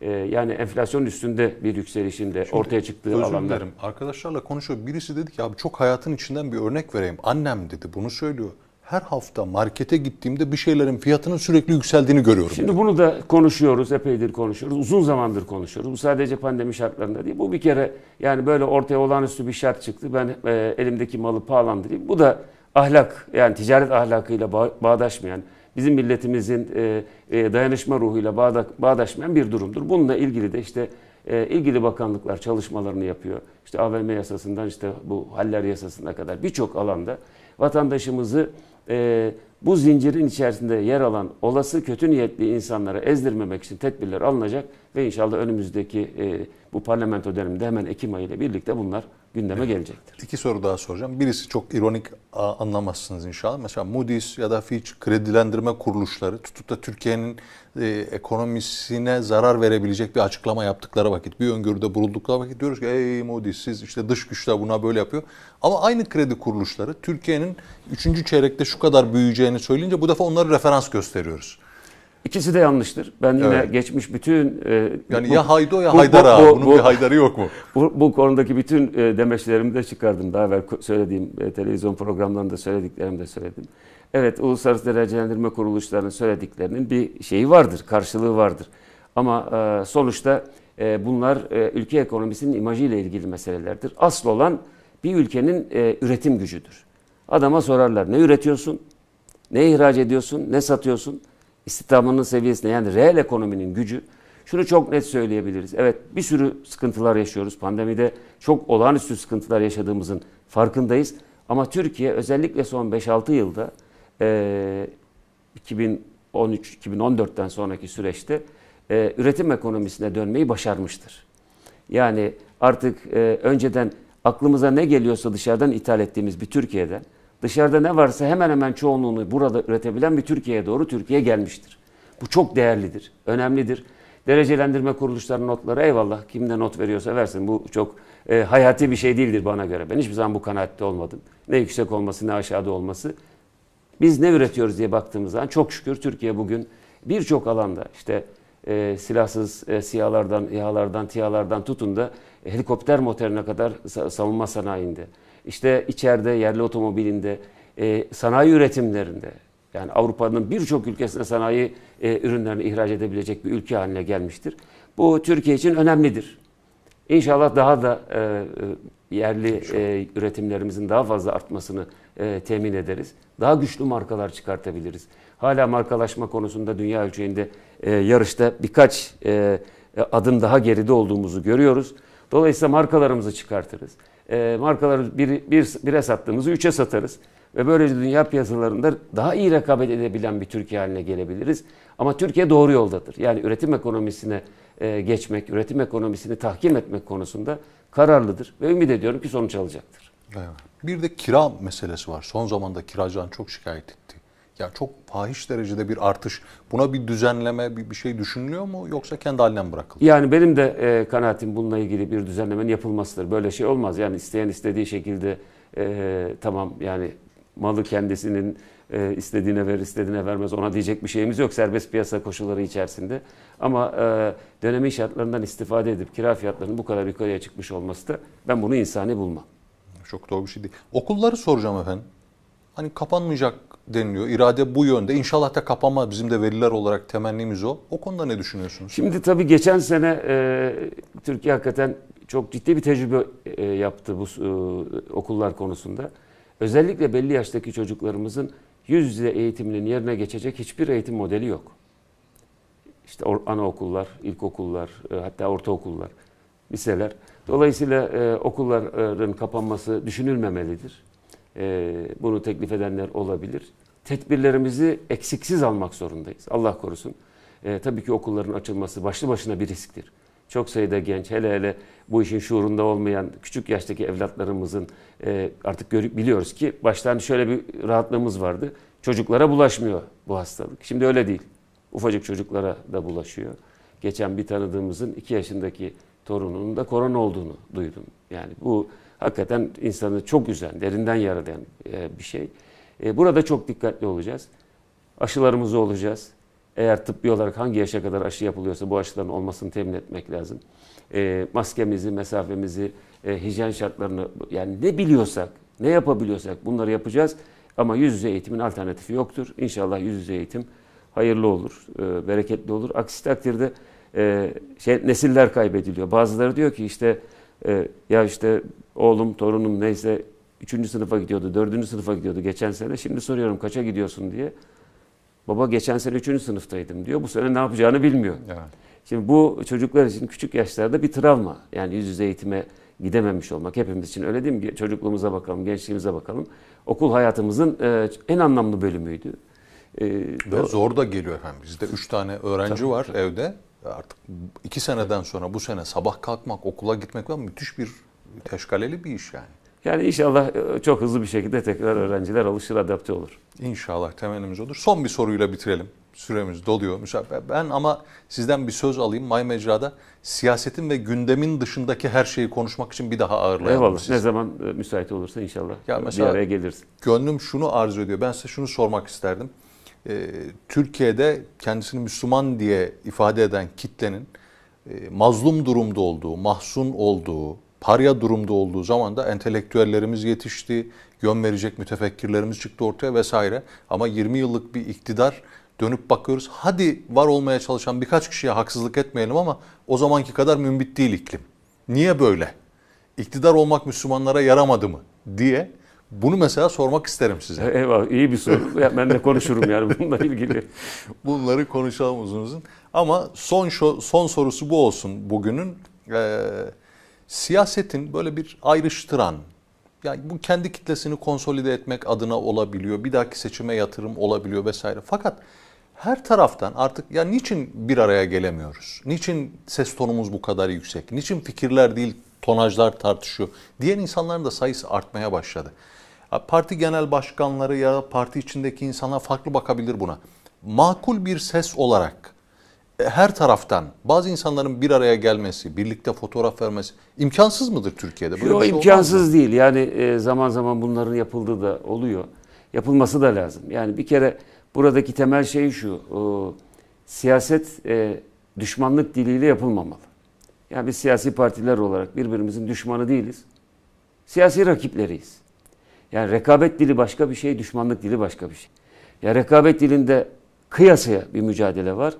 ee, yani enflasyon üstünde bir yükselişinde Şimdi, ortaya çıktığı özür alanda. Dilerim. Arkadaşlarla konuşuyor. Birisi dedi ki abi çok hayatın içinden bir örnek vereyim. Annem dedi bunu söylüyor. Her hafta markete gittiğimde bir şeylerin fiyatının sürekli yükseldiğini görüyorum. Şimdi dedi. bunu da konuşuyoruz, epeydir konuşuyoruz, uzun zamandır konuşuyoruz. Bu sadece pandemi şartlarında değil. Bu bir kere yani böyle ortaya olağanüstü bir şart çıktı. Ben e, elimdeki malı pahalandırayım. Bu da ahlak yani ticaret ahlakıyla bağ, bağdaşmayan, bizim milletimizin e, e, dayanışma ruhuyla bağdaşmayan bir durumdur. Bununla ilgili de işte e, ilgili bakanlıklar çalışmalarını yapıyor. İşte AVM yasasından işte bu haller yasasına kadar birçok alanda vatandaşımızı bu zincirin içerisinde yer alan olası kötü niyetli insanlara ezdirmemek için tedbirler alınacak ve inşallah önümüzdeki bu parlamento döneminde hemen Ekim ayı ile birlikte bunlar gündeme gelecektir. İki soru daha soracağım. Birisi çok ironik anlamazsınız inşallah. Mesela Moody's ya da Fitch kredilendirme kuruluşları tutup da Türkiye'nin e, ekonomisine zarar verebilecek bir açıklama yaptıkları vakit, bir öngörüde buldukları vakit diyoruz ki ey Moody's siz işte dış güçler buna böyle yapıyor. Ama aynı kredi kuruluşları Türkiye'nin 3. çeyrekte şu kadar büyüyeceğini söyleyince bu defa onları referans gösteriyoruz. İkisi de yanlıştır. Ben yine evet. geçmiş bütün... E, yani bu, ya Haydo ya bu, Haydar ağa. Bu, Bunun bu, bir Haydar'ı yok mu? Bu, bu konudaki bütün e, demeçlerimi de çıkardım. Daha evvel söylediğim e, televizyon programlarında söylediklerimi de söyledim. Evet uluslararası derecelendirme kuruluşlarının söylediklerinin bir şeyi vardır, karşılığı vardır. Ama e, sonuçta e, bunlar e, ülke ekonomisinin imajıyla ilgili meselelerdir. Asıl olan bir ülkenin e, üretim gücüdür. Adama sorarlar ne üretiyorsun, ne ihraç ediyorsun, ne satıyorsun istihdamının seviyesine yani reel ekonominin gücü şunu çok net söyleyebiliriz. Evet bir sürü sıkıntılar yaşıyoruz. Pandemide çok olağanüstü sıkıntılar yaşadığımızın farkındayız. Ama Türkiye özellikle son 5-6 yılda e, 2013-2014'ten sonraki süreçte e, üretim ekonomisine dönmeyi başarmıştır. Yani artık e, önceden aklımıza ne geliyorsa dışarıdan ithal ettiğimiz bir Türkiye'den dışarıda ne varsa hemen hemen çoğunluğunu burada üretebilen bir Türkiye'ye doğru Türkiye gelmiştir. Bu çok değerlidir, önemlidir. Derecelendirme kuruluşlarının notları eyvallah kim de not veriyorsa versin. Bu çok e, hayati bir şey değildir bana göre. Ben hiçbir zaman bu kanaatte olmadım. Ne yüksek olması ne aşağıda olması. Biz ne üretiyoruz diye baktığımız zaman çok şükür Türkiye bugün birçok alanda işte e, silahsız e, siyalardan, İHA'lardan, TİHA'lardan tutun da helikopter motoruna kadar savunma sanayinde işte içeride yerli otomobilinde, e, sanayi üretimlerinde yani Avrupa'nın birçok ülkesine sanayi e, ürünlerini ihraç edebilecek bir ülke haline gelmiştir. Bu Türkiye için önemlidir. İnşallah daha da e, e yerli e, üretimlerimizin daha fazla artmasını e, temin ederiz. Daha güçlü markalar çıkartabiliriz. Hala markalaşma konusunda dünya ölçeğinde e, yarışta birkaç e, e adım daha geride olduğumuzu görüyoruz. Dolayısıyla markalarımızı çıkartırız e, markaları bir, bir, bire sattığımızı üçe satarız. Ve böylece dünya piyasalarında daha iyi rekabet edebilen bir Türkiye haline gelebiliriz. Ama Türkiye doğru yoldadır. Yani üretim ekonomisine e, geçmek, üretim ekonomisini tahkim etmek konusunda kararlıdır. Ve ümit ediyorum ki sonuç alacaktır. Evet. Bir de kira meselesi var. Son zamanda kiracıdan çok şikayet ettik ya çok fahiş derecede bir artış. Buna bir düzenleme, bir, bir şey düşünülüyor mu yoksa kendi haline mi bırakılıyor? Yani benim de e, kanaatim bununla ilgili bir düzenlemenin yapılmasıdır. Böyle şey olmaz. Yani isteyen istediği şekilde e, tamam yani malı kendisinin e, istediğine ver, istediğine vermez ona diyecek bir şeyimiz yok serbest piyasa koşulları içerisinde. Ama e, dönemin şartlarından istifade edip kira fiyatlarının bu kadar yukarıya çıkmış olması da ben bunu insani bulmam. Çok doğru bir şey değil. Okulları soracağım efendim. Hani kapanmayacak deniliyor. İrade bu yönde. İnşallah da kapanmaz. Bizim de veliler olarak temennimiz o. O konuda ne düşünüyorsunuz? Şimdi tabii geçen sene e, Türkiye hakikaten çok ciddi bir tecrübe e, yaptı bu e, okullar konusunda. Özellikle belli yaştaki çocuklarımızın yüz yüze eğitiminin yerine geçecek hiçbir eğitim modeli yok. İşte or, anaokullar, ilkokullar, e, hatta ortaokullar, liseler. Dolayısıyla e, okulların kapanması düşünülmemelidir. E, bunu teklif edenler olabilir tedbirlerimizi eksiksiz almak zorundayız. Allah korusun. E, tabii ki okulların açılması başlı başına bir risktir. Çok sayıda genç, hele hele bu işin şuurunda olmayan küçük yaştaki evlatlarımızın e, artık görüp biliyoruz ki baştan şöyle bir rahatlığımız vardı. Çocuklara bulaşmıyor bu hastalık. Şimdi öyle değil. Ufacık çocuklara da bulaşıyor. Geçen bir tanıdığımızın 2 yaşındaki torununun da korona olduğunu duydum. Yani bu hakikaten insanı çok üzen, derinden yaralayan e, bir şey. E, burada çok dikkatli olacağız. Aşılarımızı olacağız. Eğer tıbbi olarak hangi yaşa kadar aşı yapılıyorsa bu aşıların olmasını temin etmek lazım. E, maskemizi, mesafemizi, e, hijyen şartlarını yani ne biliyorsak, ne yapabiliyorsak bunları yapacağız. Ama yüz yüze eğitimin alternatifi yoktur. İnşallah yüz yüze eğitim hayırlı olur, e, bereketli olur. Aksi takdirde şey nesiller kaybediliyor. Bazıları diyor ki işte ya işte oğlum, torunum neyse Üçüncü sınıfa gidiyordu, dördüncü sınıfa gidiyordu geçen sene. Şimdi soruyorum kaça gidiyorsun diye. Baba geçen sene üçüncü sınıftaydım diyor. Bu sene ne yapacağını bilmiyor. Evet. Şimdi bu çocuklar için küçük yaşlarda bir travma. Yani yüz yüze eğitime gidememiş olmak hepimiz için öyle değil mi? Çocukluğumuza bakalım, gençliğimize bakalım. Okul hayatımızın e, en anlamlı bölümüydü. E, Ve zor da geliyor efendim. Bizde üç tane öğrenci tabii, var tabii. evde. Artık iki seneden sonra bu sene sabah kalkmak, okula gitmek var müthiş bir teşkaleli bir iş yani. Yani inşallah e, çok hızlı bir şekilde tekrar öğrenciler alışır, adapte olur. İnşallah temennimiz olur. Son bir soruyla bitirelim. Süremiz doluyor. Ben ama sizden bir söz alayım. May Mecra'da siyasetin ve gündemin dışındaki her şeyi konuşmak için bir daha ağırlayalım Eyvallah. Sizi. Ne zaman e, müsait olursa inşallah ya mesela, bir araya gelirsin. Gönlüm şunu arzu ediyor. Ben size şunu sormak isterdim. E, Türkiye'de kendisini Müslüman diye ifade eden kitlenin mazlum durumda olduğu, mahzun olduğu, parya durumda olduğu zaman da entelektüellerimiz yetişti, yön verecek mütefekkirlerimiz çıktı ortaya vesaire. Ama 20 yıllık bir iktidar dönüp bakıyoruz. Hadi var olmaya çalışan birkaç kişiye haksızlık etmeyelim ama o zamanki kadar mümbit değil iklim. Niye böyle? İktidar olmak Müslümanlara yaramadı mı diye bunu mesela sormak isterim size. E, eyvah iyi bir soru. ben de konuşurum yani bununla ilgili. Bunları konuşalım uzun uzun. Ama son şo- son sorusu bu olsun bugünün. Ee, siyasetin böyle bir ayrıştıran, yani bu kendi kitlesini konsolide etmek adına olabiliyor, bir dahaki seçime yatırım olabiliyor vesaire. Fakat her taraftan artık ya niçin bir araya gelemiyoruz? Niçin ses tonumuz bu kadar yüksek? Niçin fikirler değil tonajlar tartışıyor? Diyen insanların da sayısı artmaya başladı. Parti genel başkanları ya parti içindeki insanlar farklı bakabilir buna. Makul bir ses olarak e, her taraftan bazı insanların bir araya gelmesi, birlikte fotoğraf vermesi imkansız mıdır Türkiye'de? Böyle Yo, şey imkansız değil. Yani e, zaman zaman bunların yapıldığı da oluyor. Yapılması da lazım. Yani bir kere buradaki temel şey şu. O, e, siyaset e, düşmanlık diliyle yapılmamalı. Yani biz siyasi partiler olarak birbirimizin düşmanı değiliz. Siyasi rakipleriyiz. Yani rekabet dili başka bir şey, düşmanlık dili başka bir şey. Ya rekabet dilinde kıyasaya bir mücadele var.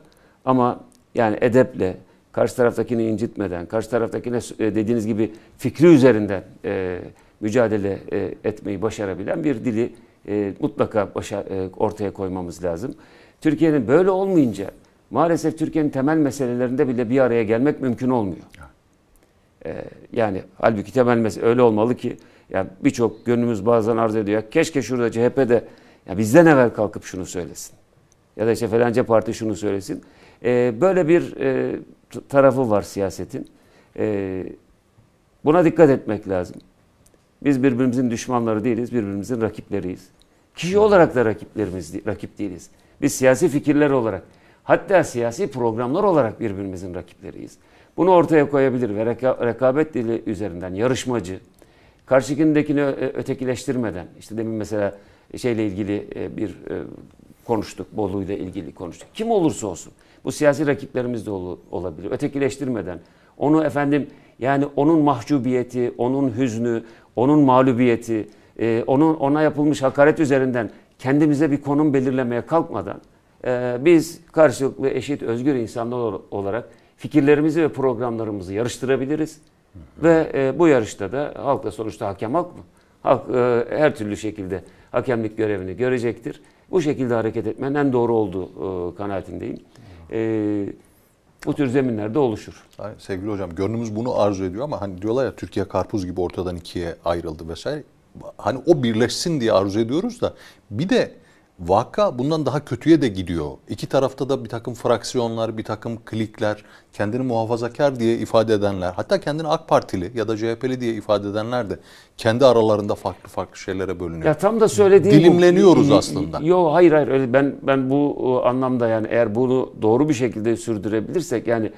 Ama yani edeple, karşı taraftakini incitmeden, karşı taraftakine e, dediğiniz gibi fikri üzerinden e, mücadele e, etmeyi başarabilen bir dili e, mutlaka başa, e, ortaya koymamız lazım. Türkiye'nin böyle olmayınca maalesef Türkiye'nin temel meselelerinde bile bir araya gelmek mümkün olmuyor. E, yani halbuki temel mesele öyle olmalı ki ya birçok gönlümüz bazen arz ediyor. Ya keşke şurada CHP'de ya bizden evvel kalkıp şunu söylesin. Ya da işte falanca parti şunu söylesin. E, böyle bir e, tarafı var siyasetin. E, buna dikkat etmek lazım. Biz birbirimizin düşmanları değiliz, birbirimizin rakipleriyiz. Kişi olarak da rakiplerimiz rakip değiliz. Biz siyasi fikirler olarak, hatta siyasi programlar olarak birbirimizin rakipleriyiz. Bunu ortaya koyabilir ve rekabet dili üzerinden yarışmacı, karşıdakini ötekileştirmeden, işte demin mesela şeyle ilgili e, bir e, konuştuk, Bolu ile ilgili konuştuk. Kim olursa olsun. Bu siyasi rakiplerimiz de olabilir. Ötekileştirmeden. Onu efendim yani onun mahcubiyeti, onun hüznü, onun mağlubiyeti, e, onun ona yapılmış hakaret üzerinden kendimize bir konum belirlemeye kalkmadan e, biz karşılıklı eşit özgür insanlar olarak fikirlerimizi ve programlarımızı yarıştırabiliriz. Ve e, bu yarışta da halk da sonuçta hakem halk mı? Halk e, her türlü şekilde hakemlik görevini görecektir. Bu şekilde hareket etmenin en doğru olduğu e, kanaatindeyim e, bu tür zeminlerde oluşur. Aynen, sevgili hocam gönlümüz bunu arzu ediyor ama hani diyorlar ya Türkiye karpuz gibi ortadan ikiye ayrıldı vesaire. Hani o birleşsin diye arzu ediyoruz da bir de vaka bundan daha kötüye de gidiyor. İki tarafta da bir takım fraksiyonlar, bir takım klikler, kendini muhafazakar diye ifade edenler, hatta kendini AK Partili ya da CHP'li diye ifade edenler de kendi aralarında farklı farklı şeylere bölünüyor. Ya tam da söylediğim dilimleniyoruz bu, aslında. Yok hayır hayır öyle ben ben bu e, anlamda yani eğer bunu doğru bir şekilde sürdürebilirsek yani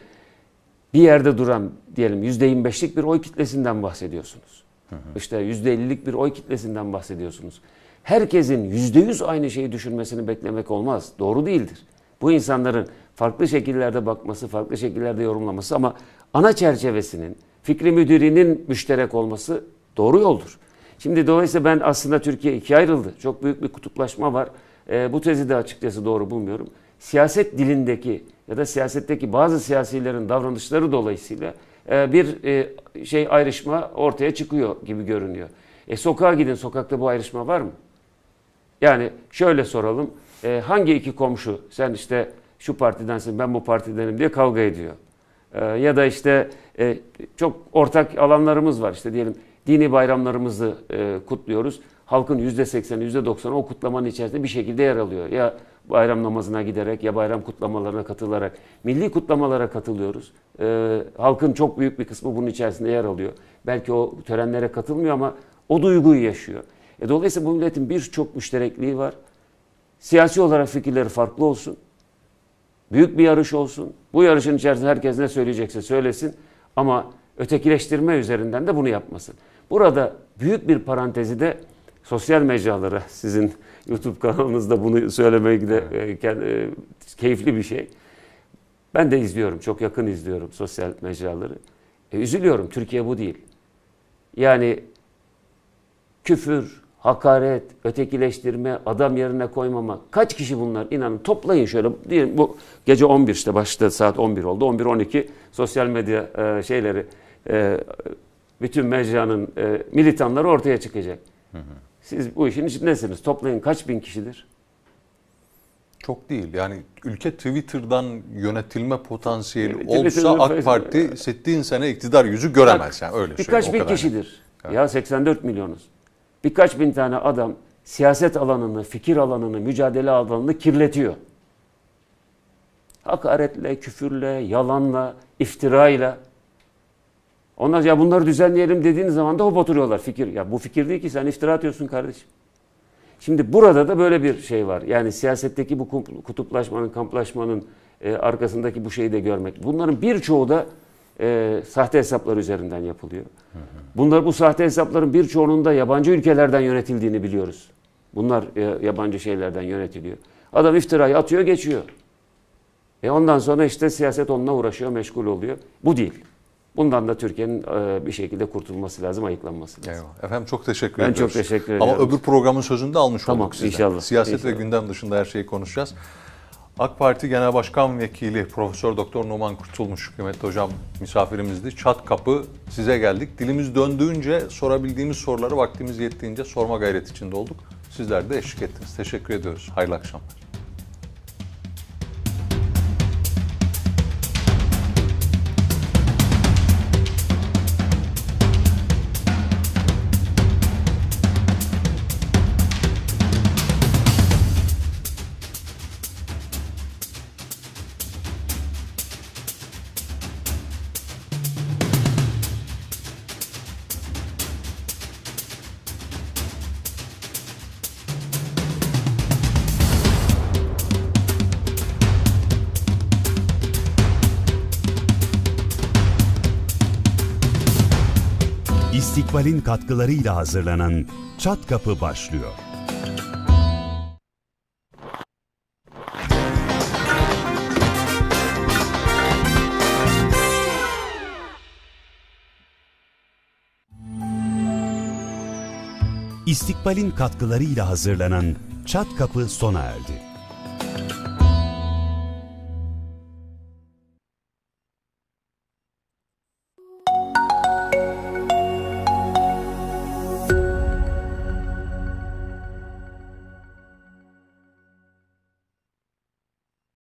bir yerde duran diyelim %25'lik bir oy kitlesinden bahsediyorsunuz. Hı hı. İşte %50'lik bir oy kitlesinden bahsediyorsunuz herkesin yüzde yüz aynı şeyi düşünmesini beklemek olmaz. Doğru değildir. Bu insanların farklı şekillerde bakması, farklı şekillerde yorumlaması ama ana çerçevesinin, fikri müdürinin müşterek olması doğru yoldur. Şimdi dolayısıyla ben aslında Türkiye ikiye ayrıldı. Çok büyük bir kutuplaşma var. E, bu tezi de açıkçası doğru bulmuyorum. Siyaset dilindeki ya da siyasetteki bazı siyasilerin davranışları dolayısıyla e, bir e, şey ayrışma ortaya çıkıyor gibi görünüyor. E sokağa gidin, sokakta bu ayrışma var mı? Yani şöyle soralım. E, hangi iki komşu sen işte şu partidensin ben bu partidenim diye kavga ediyor. E, ya da işte e, çok ortak alanlarımız var. İşte diyelim dini bayramlarımızı e, kutluyoruz. Halkın yüzde %80'i %90'ı o kutlamanın içerisinde bir şekilde yer alıyor. Ya bayram namazına giderek ya bayram kutlamalarına katılarak, milli kutlamalara katılıyoruz. E, halkın çok büyük bir kısmı bunun içerisinde yer alıyor. Belki o törenlere katılmıyor ama o duyguyu yaşıyor. E dolayısıyla bu milletin birçok müşterekliği var. Siyasi olarak fikirleri farklı olsun. Büyük bir yarış olsun. Bu yarışın içerisinde herkes ne söyleyecekse söylesin. Ama ötekileştirme üzerinden de bunu yapmasın. Burada büyük bir parantezi de sosyal mecralara sizin YouTube kanalınızda bunu söylemek de e, e, keyifli bir şey. Ben de izliyorum, çok yakın izliyorum sosyal mecraları. E, üzülüyorum, Türkiye bu değil. Yani küfür, hakaret, ötekileştirme, adam yerine koymama. Kaç kişi bunlar? İnanın toplayın şöyle. Diyelim bu gece 11 işte başladı saat 11 oldu. 11-12 sosyal medya e, şeyleri e, bütün mecranın e, militanları ortaya çıkacak. Hı hı. Siz bu işin içindesiniz. Toplayın kaç bin kişidir? Çok değil. Yani ülke Twitter'dan yönetilme potansiyeli yani, olsa AK Parti settiğin sene iktidar yüzü göremez. Yani öyle birkaç bin kadar. kişidir. Evet. Ya 84 milyonuz birkaç bin tane adam siyaset alanını, fikir alanını, mücadele alanını kirletiyor. Hakaretle, küfürle, yalanla, iftirayla. Onlar ya bunları düzenleyelim dediğiniz zaman da hop oturuyorlar fikir. Ya bu fikir değil ki sen iftira atıyorsun kardeşim. Şimdi burada da böyle bir şey var. Yani siyasetteki bu kutuplaşmanın, kamplaşmanın e, arkasındaki bu şeyi de görmek. Bunların birçoğu da e, sahte hesaplar üzerinden yapılıyor. Hı Bunlar bu sahte hesapların birçoğunun da yabancı ülkelerden yönetildiğini biliyoruz. Bunlar e, yabancı şeylerden yönetiliyor. Adam iftirayı atıyor geçiyor. E ondan sonra işte siyaset onunla uğraşıyor, meşgul oluyor. Bu değil. Bundan da Türkiye'nin e, bir şekilde kurtulması lazım, ayıklanması lazım. Eyvallah. Efendim çok teşekkür ben ediyoruz. Ben çok teşekkür ederim. Ama öbür programın sözünü de almış tamam, olduk sizden. inşallah. Siyaset inşallah. ve gündem dışında her şeyi konuşacağız. AK Parti Genel Başkan Vekili Profesör Doktor Numan Kurtulmuş kıymetli hocam misafirimizdi. Çat kapı size geldik. Dilimiz döndüğünce sorabildiğimiz soruları vaktimiz yettiğince sorma gayreti içinde olduk. Sizler de eşlik ettiniz. Teşekkür ediyoruz. Hayırlı akşamlar. Derneğimizin katkılarıyla hazırlanan Çat Kapı başlıyor. İstikbal'in katkılarıyla hazırlanan Çat Kapı sona erdi.